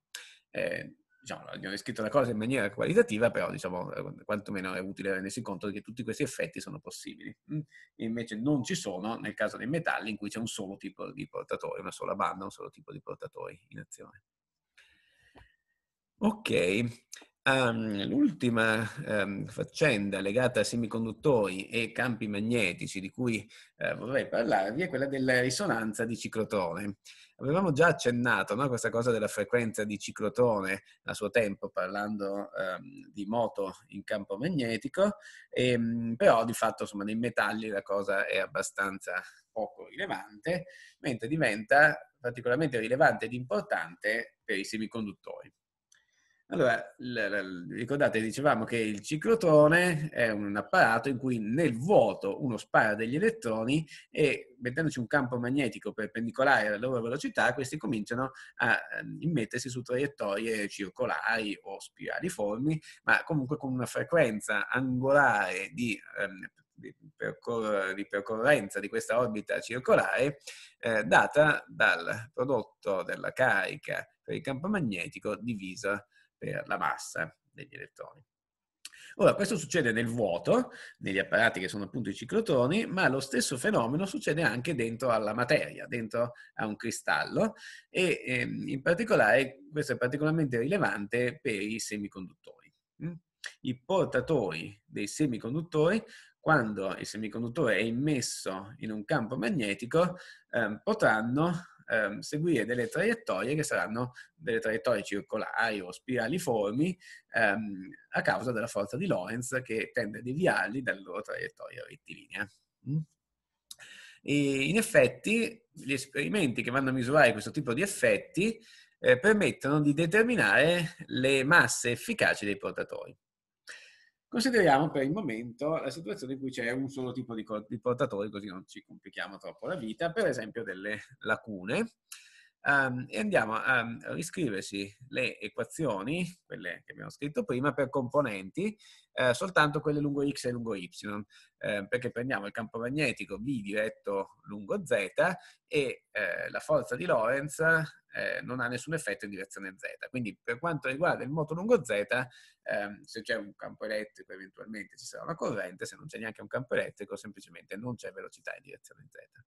A: Eh, diciamo, abbiamo scritto la cosa in maniera qualitativa, però diciamo, eh, quantomeno è utile rendersi conto che tutti questi effetti sono possibili. Mm. Invece non ci sono nel caso dei metalli in cui c'è un solo tipo di portatore, una sola banda, un solo tipo di portatori in azione. Ok, Um, l'ultima um, faccenda legata a semiconduttori e campi magnetici di cui uh, vorrei parlarvi è quella della risonanza di ciclotone. Avevamo già accennato no, questa cosa della frequenza di ciclotone a suo tempo parlando um, di moto in campo magnetico, e, però di fatto insomma, nei metalli la cosa è abbastanza poco rilevante, mentre diventa particolarmente rilevante ed importante per i semiconduttori. Allora, ricordate, dicevamo che il ciclotone è un apparato in cui nel vuoto uno spara degli elettroni e mettendoci un campo magnetico perpendicolare alla loro velocità, questi cominciano a ehm, immettersi su traiettorie circolari o spiraliformi, ma comunque con una frequenza angolare di ehm, di, percor- di, percorrenza di questa orbita circolare eh, data dal prodotto della carica per il campo magnetico divisa per la massa degli elettroni. Ora, questo succede nel vuoto, negli apparati che sono appunto i ciclotroni, ma lo stesso fenomeno succede anche dentro alla materia, dentro a un cristallo e ehm, in particolare questo è particolarmente rilevante per i semiconduttori. Hm? I portatori dei semiconduttori, quando il semiconduttore è immesso in un campo magnetico, ehm, potranno ehm, seguire delle traiettorie che saranno delle traiettorie circolari o spiraliformi ehm, a causa della forza di Lorentz che tende a deviarli dalla loro traiettoria rettilinea. Mm? E in effetti gli esperimenti che vanno a misurare questo tipo di effetti eh, permettono di determinare le masse efficaci dei portatori. Consideriamo per il momento la situazione in cui c'è un solo tipo di, portatori, così non ci complichiamo troppo la vita, per esempio delle lacune um, e andiamo a ehm, riscriversi le equazioni, quelle che abbiamo scritto prima, per componenti, eh, soltanto quelle lungo x e lungo y, eh, perché prendiamo il campo magnetico B diretto lungo z e eh, la forza di Lorentz eh, non ha nessun effetto in direzione z. Quindi per quanto riguarda il moto lungo z, ehm, se c'è un campo elettrico eventualmente ci sarà una corrente, se non c'è neanche un campo elettrico semplicemente non c'è velocità in direzione z.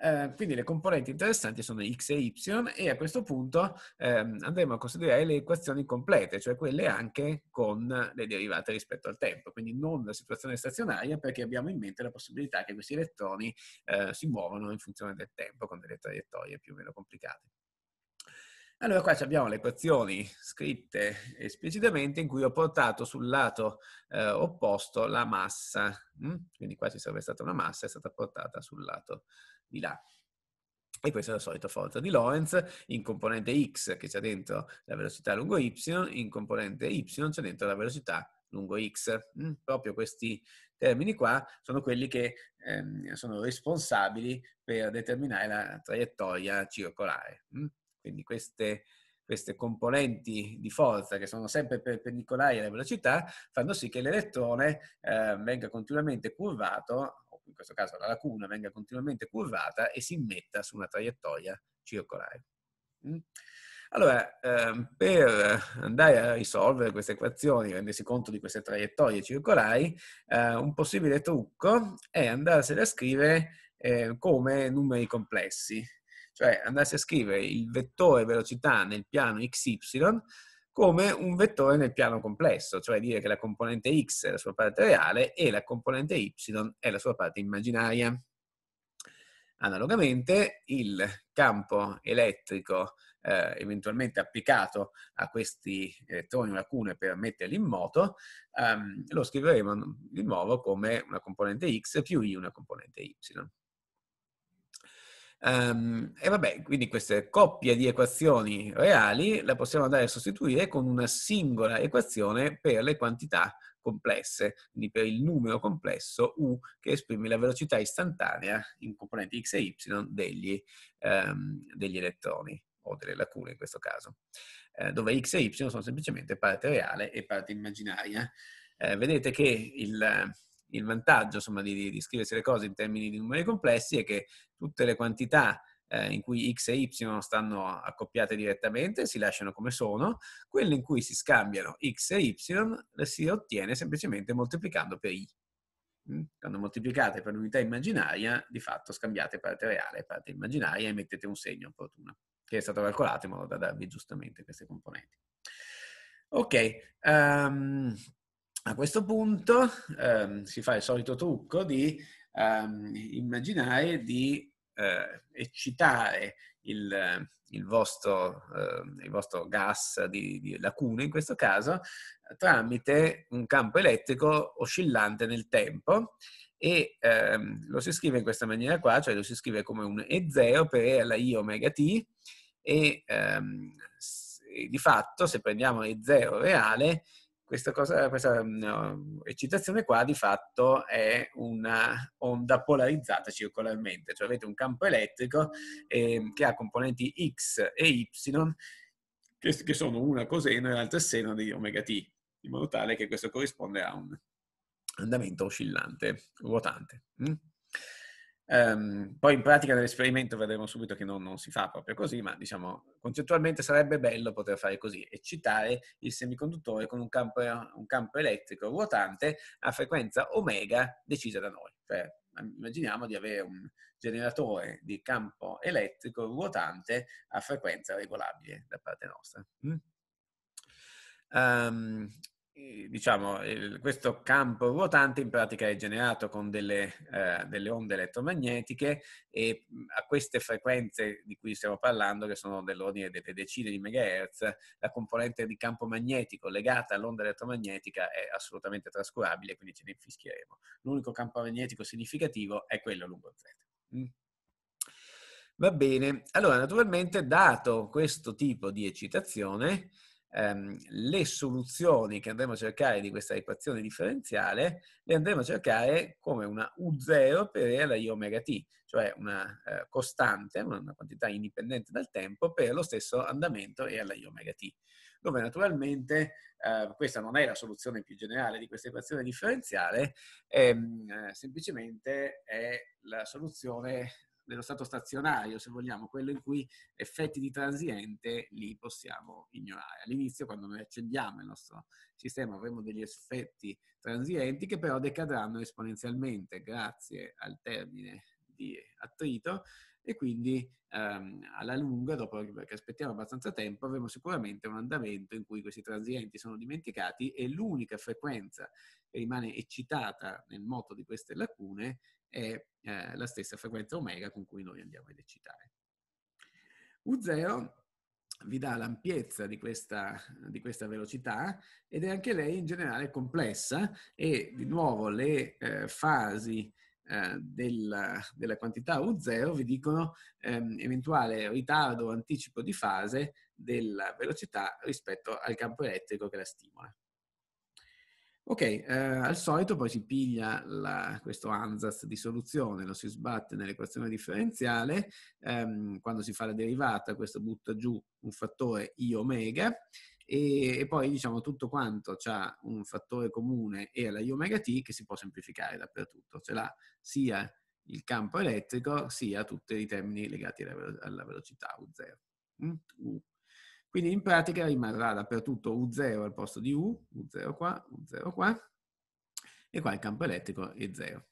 A: Eh, quindi le componenti interessanti sono x e y e a questo punto ehm, andremo a considerare le equazioni complete, cioè quelle anche con le derivate rispetto al tempo, quindi non la situazione stazionaria perché abbiamo in mente la possibilità che questi elettroni eh, si muovano in funzione del tempo con delle traiettorie più o meno complicate. Allora qua abbiamo le equazioni scritte esplicitamente in cui ho portato sul lato eh, opposto la massa, mm? quindi qua ci sarebbe stata una massa, è stata portata sul lato opposto di là. E questa è la solita forza di Lorentz, in componente x che c'è dentro la velocità lungo y, in componente y c'è dentro la velocità lungo x. Mm, proprio questi termini qua sono quelli che ehm, sono responsabili per determinare la traiettoria circolare. Mm? Quindi queste, queste componenti di forza che sono sempre perpendicolari alla velocità fanno sì che l'elettrone eh, venga continuamente curvato in questo caso la lacuna, venga continuamente curvata e si metta su una traiettoria circolare. Mm? Allora, ehm, per andare a risolvere queste equazioni, rendersi conto di queste traiettorie circolari, eh, un possibile trucco è andarsene a scrivere eh, come numeri complessi, cioè andarsi a scrivere il vettore velocità nel piano xy come un vettore nel piano complesso, cioè dire che la componente x è la sua parte reale e la componente y è la sua parte immaginaria. Analogamente, il campo elettrico eh, eventualmente applicato a questi elettroni o lacune per metterli in moto, ehm, lo scriveremo di nuovo come una componente x più i una componente y. Um, e vabbè, quindi queste coppie di equazioni reali le possiamo andare a sostituire con una singola equazione per le quantità complesse, quindi per il numero complesso U che esprime la velocità istantanea in componenti X e Y degli, um, degli elettroni o delle lacune in questo caso, eh, dove X e Y sono semplicemente parte reale e parte immaginaria. Eh, vedete che il il vantaggio insomma, di, di, scriversi le cose in termini di numeri complessi è che tutte le quantità eh, in cui x e y stanno accoppiate direttamente si lasciano come sono, quelle in cui si scambiano x e y le si ottiene semplicemente moltiplicando per i. Mm? Quando moltiplicate per l'unità immaginaria, di fatto scambiate parte reale e parte immaginaria e mettete un segno opportuno, che è stato calcolato in modo da darvi giustamente queste componenti. Ok, um, a questo punto ehm, si fa il solito trucco di ehm, immaginare di eh, eccitare il, il, vostro, eh, il, vostro, gas di, di lacune, in questo caso, tramite un campo elettrico oscillante nel tempo e ehm, lo si scrive in questa maniera qua, cioè lo si scrive come un E0 per la I omega t e ehm, di fatto se prendiamo E0 reale questa, cosa, questa no, mm, eccitazione qua di fatto è una onda polarizzata circolarmente, cioè avete un campo elettrico eh, che ha componenti X e Y che, che sono una coseno e l'altra seno di omega t, in modo tale che questo corrisponde a un andamento oscillante, ruotante. Mm? Um, poi in pratica nell'esperimento vedremo subito che non, non, si fa proprio così, ma diciamo concettualmente sarebbe bello poter fare così, eccitare il semiconduttore con un campo, un campo elettrico ruotante a frequenza omega decisa da noi. Cioè, immaginiamo di avere un generatore di campo elettrico ruotante a frequenza regolabile da parte nostra. Um, diciamo, il, questo campo ruotante in pratica è generato con delle, eh, delle, onde elettromagnetiche e a queste frequenze di cui stiamo parlando, che sono dell'ordine delle decine di megahertz, la componente di campo magnetico legata all'onda elettromagnetica è assolutamente trascurabile, quindi ce ne infischieremo. L'unico campo magnetico significativo è quello lungo Z. Mm. Va bene, allora naturalmente dato questo tipo di eccitazione, ehm, le soluzioni che andremo a cercare di questa equazione differenziale le andremo a cercare come una U0 per E alla I omega t, cioè una eh, costante, una quantità indipendente dal tempo per lo stesso andamento E alla I omega t dove naturalmente eh, questa non è la soluzione più generale di questa equazione differenziale, è, ehm, eh, semplicemente è la soluzione dello stato stazionario, se vogliamo, quello in cui effetti di transiente li possiamo ignorare. All'inizio, quando noi accendiamo il nostro sistema, avremo degli effetti transienti che però decadranno esponenzialmente grazie al termine di attrito e quindi ehm, alla lunga, dopo che aspettiamo abbastanza tempo, avremo sicuramente un andamento in cui questi transienti sono dimenticati e l'unica frequenza rimane eccitata nel moto di queste lacune è eh, la stessa frequenza omega con cui noi andiamo ad eccitare. U0 vi dà l'ampiezza di questa, di questa, velocità ed è anche lei in generale complessa e di nuovo le eh, fasi eh, della, della, quantità U0 vi dicono ehm, eventuale ritardo o anticipo di fase della velocità rispetto al campo elettrico che la stimola. Ok, eh, al solito poi si piglia la, questo ANSAS di soluzione, lo si sbatte nell'equazione differenziale, ehm, quando si fa la derivata questo butta giù un fattore I omega e, e poi diciamo tutto quanto ha un fattore comune E alla I omega t che si può semplificare dappertutto, ce l'ha sia il campo elettrico sia tutti i termini legati alla, alla velocità U0. Mm? U quindi in pratica rimarrà dappertutto U0 al posto di U, U0 qua, U0 qua, e qua il campo elettrico è 0.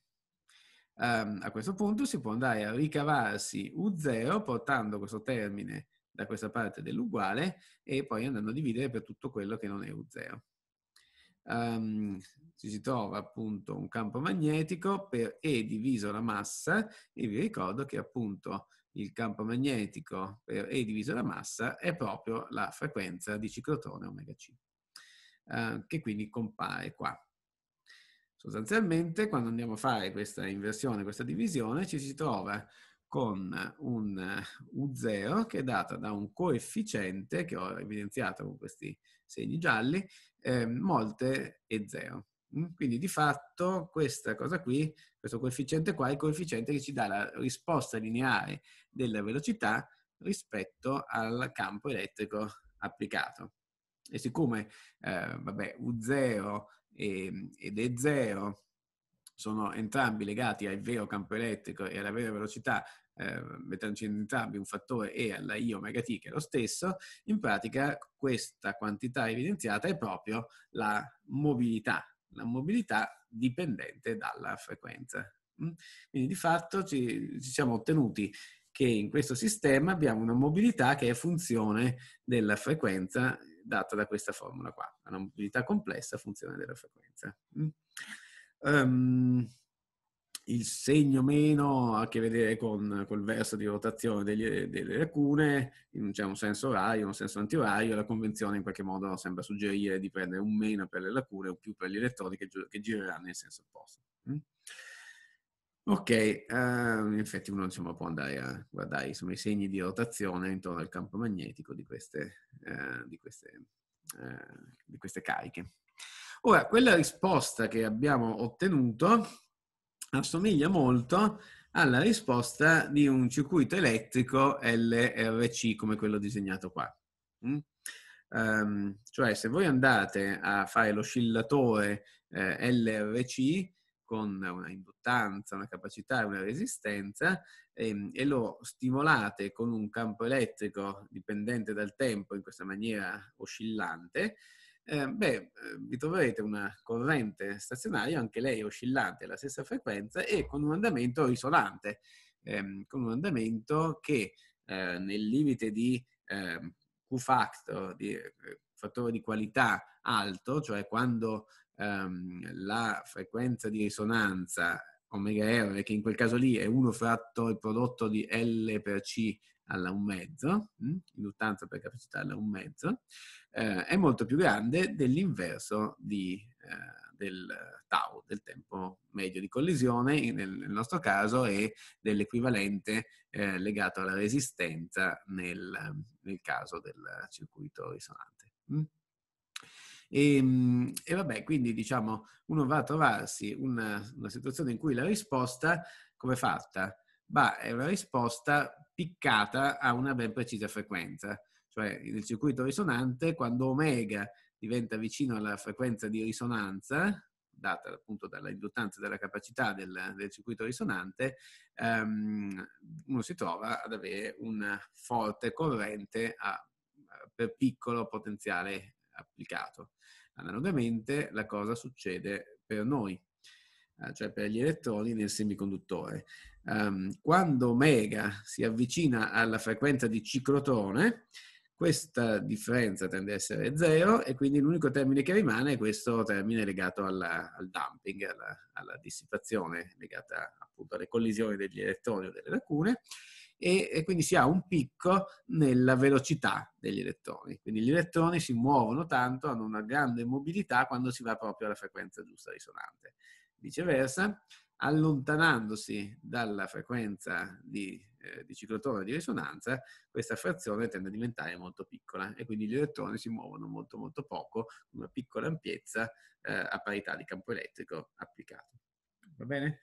A: Um, ehm, a questo punto si può andare a ricavarsi U0 portando questo termine da questa parte dell'uguale e poi andando a dividere per tutto quello che non è U0. Um, ehm, ci si trova appunto un campo magnetico per E diviso la massa e vi ricordo che appunto il campo magnetico per eh, e diviso la massa è proprio la frequenza di ciclotone omega C, eh, che quindi compare qua. Sostanzialmente, quando andiamo a fare questa inversione, questa divisione, ci si trova con un eh, U0 che è data da un coefficiente, che ho evidenziato con questi segni gialli, eh, molte e 0. Mm, quindi di fatto questa cosa qui, questo coefficiente qua, è il coefficiente che ci dà la risposta lineare della velocità rispetto al campo elettrico applicato. E siccome eh, vabbè, U0 ed E0 sono entrambi legati al vero campo elettrico e alla vera velocità, eh, mettendoci entrambi un fattore E alla I omega t che è lo stesso, in pratica questa quantità evidenziata è proprio la mobilità la mobilità dipendente dalla frequenza. Mm? Quindi di fatto ci, ci siamo ottenuti che in questo sistema abbiamo una mobilità che è funzione della frequenza data da questa formula qua, una mobilità complessa funzione della frequenza. Um, il segno meno ha a che vedere con col verso di rotazione degli, delle lacune, c'è un senso orario, un senso antiorario, la convenzione in qualche modo sembra suggerire di prendere un meno per le lacune o più per gli elettroni che, che gireranno in senso opposto. Mm? Ok, uh, in effetti uno diciamo, può andare a guardare insomma, i segni di rotazione intorno al campo magnetico di queste, uh, di queste, uh, di queste cariche. Ora, quella risposta che abbiamo ottenuto assomiglia molto alla risposta di un circuito elettrico LRC come quello disegnato qua. Mm? Um, cioè se voi andate a fare l'oscillatore eh, LRC con una induttanza, una capacità e una resistenza ehm, e lo stimolate con un campo elettrico dipendente dal tempo in questa maniera oscillante, eh, beh, eh, vi troverete una corrente stazionaria, anche lei oscillante alla stessa frequenza e con un andamento risonante, ehm, con un andamento che eh, nel limite di ehm, eh, Q-factor, di fattore di qualità alto, cioè quando ehm, la frequenza di risonanza omega r, che in quel caso lì è 1 fratto il prodotto di L per C alla un mezzo, mm? l'uttanza per capacità alla un mezzo, eh, è molto più grande dell'inverso di, eh, del tau, del tempo medio di collisione, nel, nel nostro caso, e dell'equivalente eh, legato alla resistenza nel, nel, caso del circuito risonante. Mm? E, ehm, e, vabbè, quindi diciamo, uno va a trovarsi una, una situazione in cui la risposta, come è fatta? Beh, è una risposta piccata a una ben precisa frequenza, cioè nel circuito risonante quando omega diventa vicino alla frequenza di risonanza, data appunto dall'induttanza della capacità del, del circuito risonante, um, uno si trova ad avere una forte corrente a, per piccolo potenziale applicato. Analogamente la cosa succede per noi. Eh, cioè per gli elettroni nel semiconduttore. Ehm, quando omega si avvicina alla frequenza di ciclotone, questa differenza tende ad essere zero e quindi l'unico termine che rimane è questo termine legato alla, al dumping, alla, alla, dissipazione legata appunto alle collisioni degli elettroni o delle lacune e, e, quindi si ha un picco nella velocità degli elettroni. Quindi gli elettroni si muovono tanto, hanno una grande mobilità quando si va proprio alla frequenza giusta risonante viceversa, allontanandosi dalla frequenza di, eh, di ciclotone di risonanza, questa frazione tende a diventare molto piccola e quindi gli elettroni si muovono molto molto poco, una piccola ampiezza eh, a parità di campo elettrico applicato. Va bene?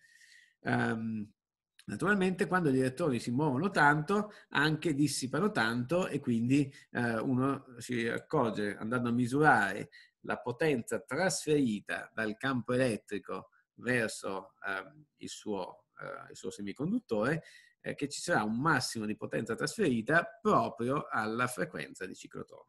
A: Um, Naturalmente quando gli elettroni si muovono tanto, anche dissipano tanto e quindi eh, uno si accorge andando a misurare la potenza trasferita dal campo elettrico verso eh, il, suo, eh, il, suo, semiconduttore, eh, che ci sarà un massimo di potenza trasferita proprio alla frequenza di ciclotone.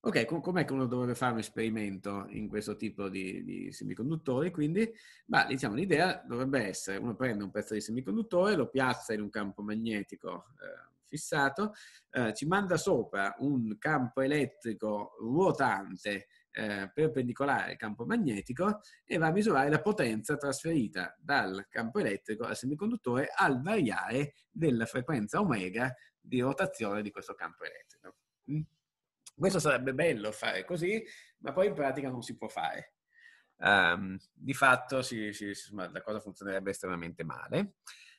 A: Ok, com'è che uno dovrebbe fare un esperimento in questo tipo di, di semiconduttori? Quindi, bah, diciamo, l'idea dovrebbe essere, uno prende un pezzo di semiconduttore, lo piazza in un campo magnetico eh, fissato, eh, ci manda sopra un campo elettrico ruotante eh, perpendicolare al campo magnetico e va a misurare la potenza trasferita dal campo elettrico al semiconduttore al variare della frequenza omega di rotazione di questo campo elettrico. Mm. Questo sarebbe bello fare così, ma poi in pratica non si può fare. Um, di fatto si, si, insomma, la cosa funzionerebbe estremamente male.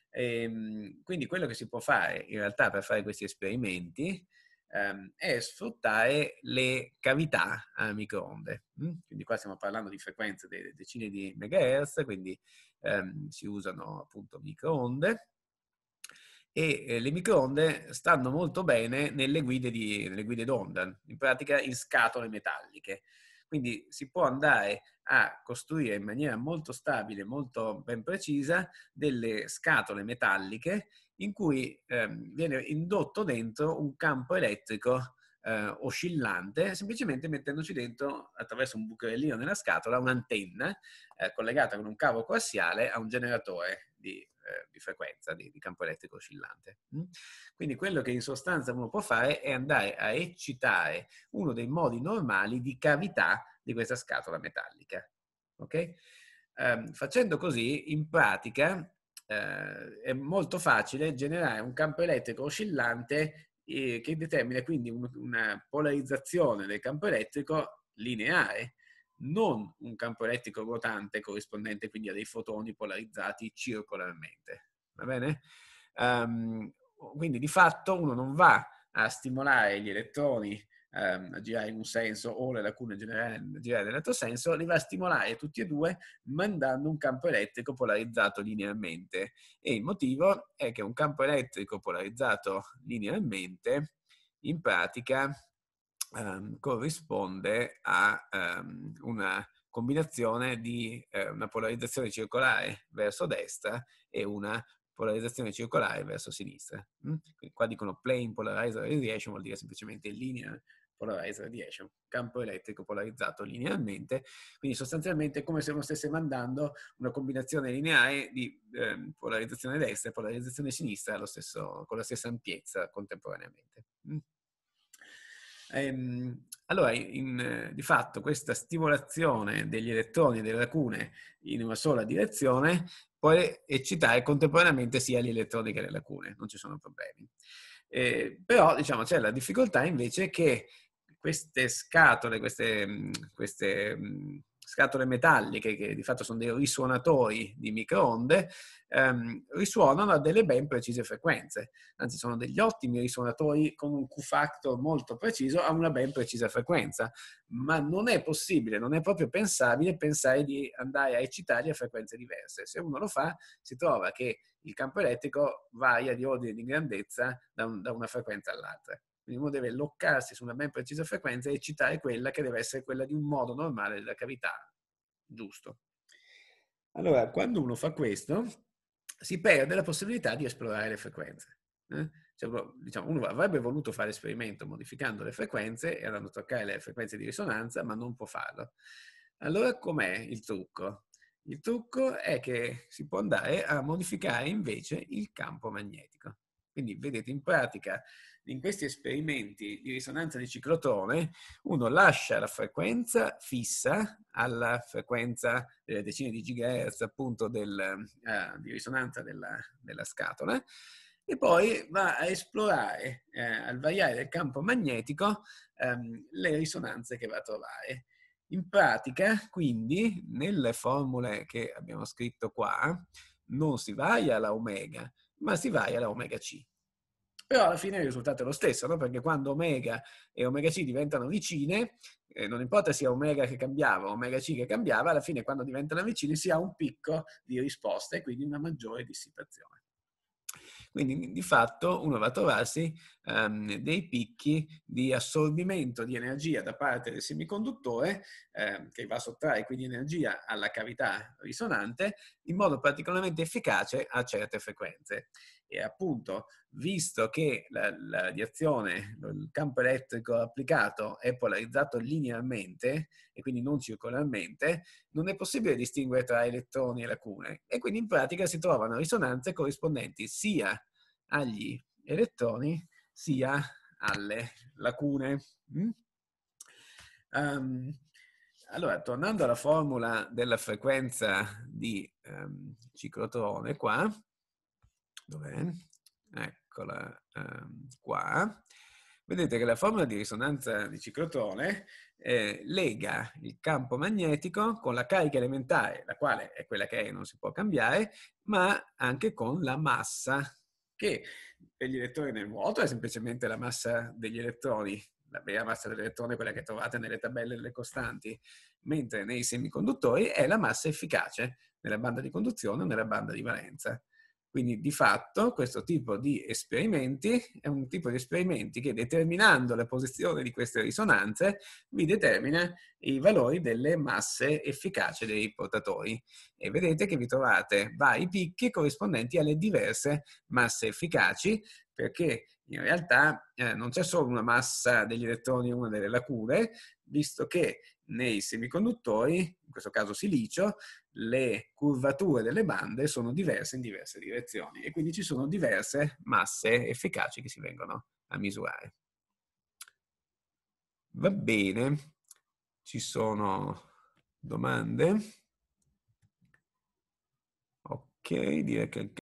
A: E, ehm, quindi quello che si può fare in realtà per fare questi esperimenti ehm, è sfruttare le cavità a microonde. Mm? Quindi qua stiamo parlando di frequenze di decine di megahertz, quindi ehm, si usano appunto microonde e eh, le microonde stanno molto bene nelle guide, di, nelle guide d'onda, in pratica in scatole metalliche. Quindi si può andare a costruire in maniera molto stabile, molto ben precisa, delle scatole metalliche in cui eh, viene indotto dentro un campo elettrico eh, oscillante, semplicemente mettendoci dentro, attraverso un bucherellino nella scatola, un'antenna eh, collegata con un cavo coassiale a un generatore di, eh, di frequenza, di, di, campo elettrico oscillante. Mm? Quindi quello che in sostanza uno può fare è andare a eccitare uno dei modi normali di cavità di questa scatola metallica. Okay? Ehm, facendo così, in pratica, eh, è molto facile generare un campo elettrico oscillante eh, che determina quindi un, una polarizzazione del campo elettrico lineare, non un campo elettrico rotante corrispondente quindi a dei fotoni polarizzati circolarmente. Va bene? Um, quindi di fatto uno non va a stimolare gli elettroni ehm, GI in un senso o le lacune generali GI nell'altro senso, li va a stimolare tutti e due mandando un campo elettrico polarizzato linearmente. E il motivo è che un campo elettrico polarizzato linearmente in pratica ehm, corrisponde a ehm, una combinazione di eh, una polarizzazione circolare verso destra e una polarizzazione circolare verso sinistra. Mm? Quindi qua dicono plane polarizer radiation, vuol dire semplicemente linear polarizer radiation, campo elettrico polarizzato linealmente, quindi sostanzialmente è come se uno stesse mandando una combinazione lineare di eh, polarizzazione destra e polarizzazione sinistra stesso, con la stessa ampiezza contemporaneamente. Mm. Ehm, allora, in, di fatto questa stimolazione degli elettroni e delle lacune in una sola direzione può eccitare contemporaneamente sia gli elettroni che le lacune, non ci sono problemi. Eh, però diciamo c'è la difficoltà invece che queste scatole, queste, queste scatole metalliche, che di fatto sono dei risuonatori di microonde, ehm, risuonano a delle ben precise frequenze. Anzi, sono degli ottimi risuonatori con un Q-factor molto preciso a una ben precisa frequenza. Ma non è possibile, non è proprio pensabile pensare di andare a eccitarli a frequenze diverse. Se uno lo fa, si trova che il campo elettrico varia di ordine di grandezza da, un, da una frequenza all'altra. Quindi uno deve loccarsi su una ben precisa frequenza e citare quella che deve essere quella di un modo normale della cavità, giusto? Allora, quando uno fa questo, si perde la possibilità di esplorare le frequenze. Eh? Cioè, diciamo, uno avrebbe voluto fare l'esperimento modificando le frequenze e andando a toccare le frequenze di risonanza, ma non può farlo. Allora com'è il trucco? Il trucco è che si può andare a modificare invece il campo magnetico. Quindi vedete in pratica in questi esperimenti di risonanza di ciclotone uno lascia la frequenza fissa alla frequenza delle decine di gigahertz appunto del, uh, di risonanza della, della, scatola e poi va a esplorare eh, al variare del campo magnetico ehm, le risonanze che va a trovare. In pratica, quindi, nelle formule che abbiamo scritto qua, non si varia la omega, ma si vai alla omega C. Però alla fine il risultato è lo stesso, no? perché quando omega e omega C diventano vicine, eh, non importa sia omega che cambiava o omega C che cambiava, alla fine quando diventano vicine si ha un picco di risposte e quindi una maggiore dissipazione. Quindi di fatto uno va a trovarsi um, dei picchi di assorbimento di energia da parte del semiconduttore eh, che va a sottrarre quindi energia alla cavità risonante in modo particolarmente efficace a certe frequenze e appunto, visto che la, la radiazione, il campo elettrico applicato è polarizzato linearmente e quindi non circolarmente, non è possibile distinguere tra elettroni e lacune e quindi in pratica si trovano risonanze corrispondenti sia agli elettroni sia alle lacune. Mm? Um, allora, tornando alla formula della frequenza di um, ciclotrone qua, dov'è? Eccola um, qua. Vedete che la formula di risonanza di ciclotone eh, lega il campo magnetico con la carica elementare, la quale è quella che è e non si può cambiare, ma anche con la massa, che per gli elettroni nel vuoto è semplicemente la massa degli elettroni, la vera massa dell'elettrone è quella che trovate nelle tabelle delle costanti, mentre nei semiconduttori è la massa efficace nella banda di conduzione o nella banda di valenza. Quindi di fatto questo tipo di esperimenti è un tipo di esperimenti che determinando la posizione di queste risonanze vi determina i valori delle masse efficaci dei portatori. E vedete che vi trovate vari picchi corrispondenti alle diverse masse efficaci perché in realtà eh, non c'è solo una massa degli elettroni e una delle lacune, visto che nei semiconduttori, in questo caso silicio, le curvature delle bande sono diverse in diverse direzioni e quindi ci sono diverse masse efficaci che si vengono a misurare. Va bene, ci sono domande? Ok, direi che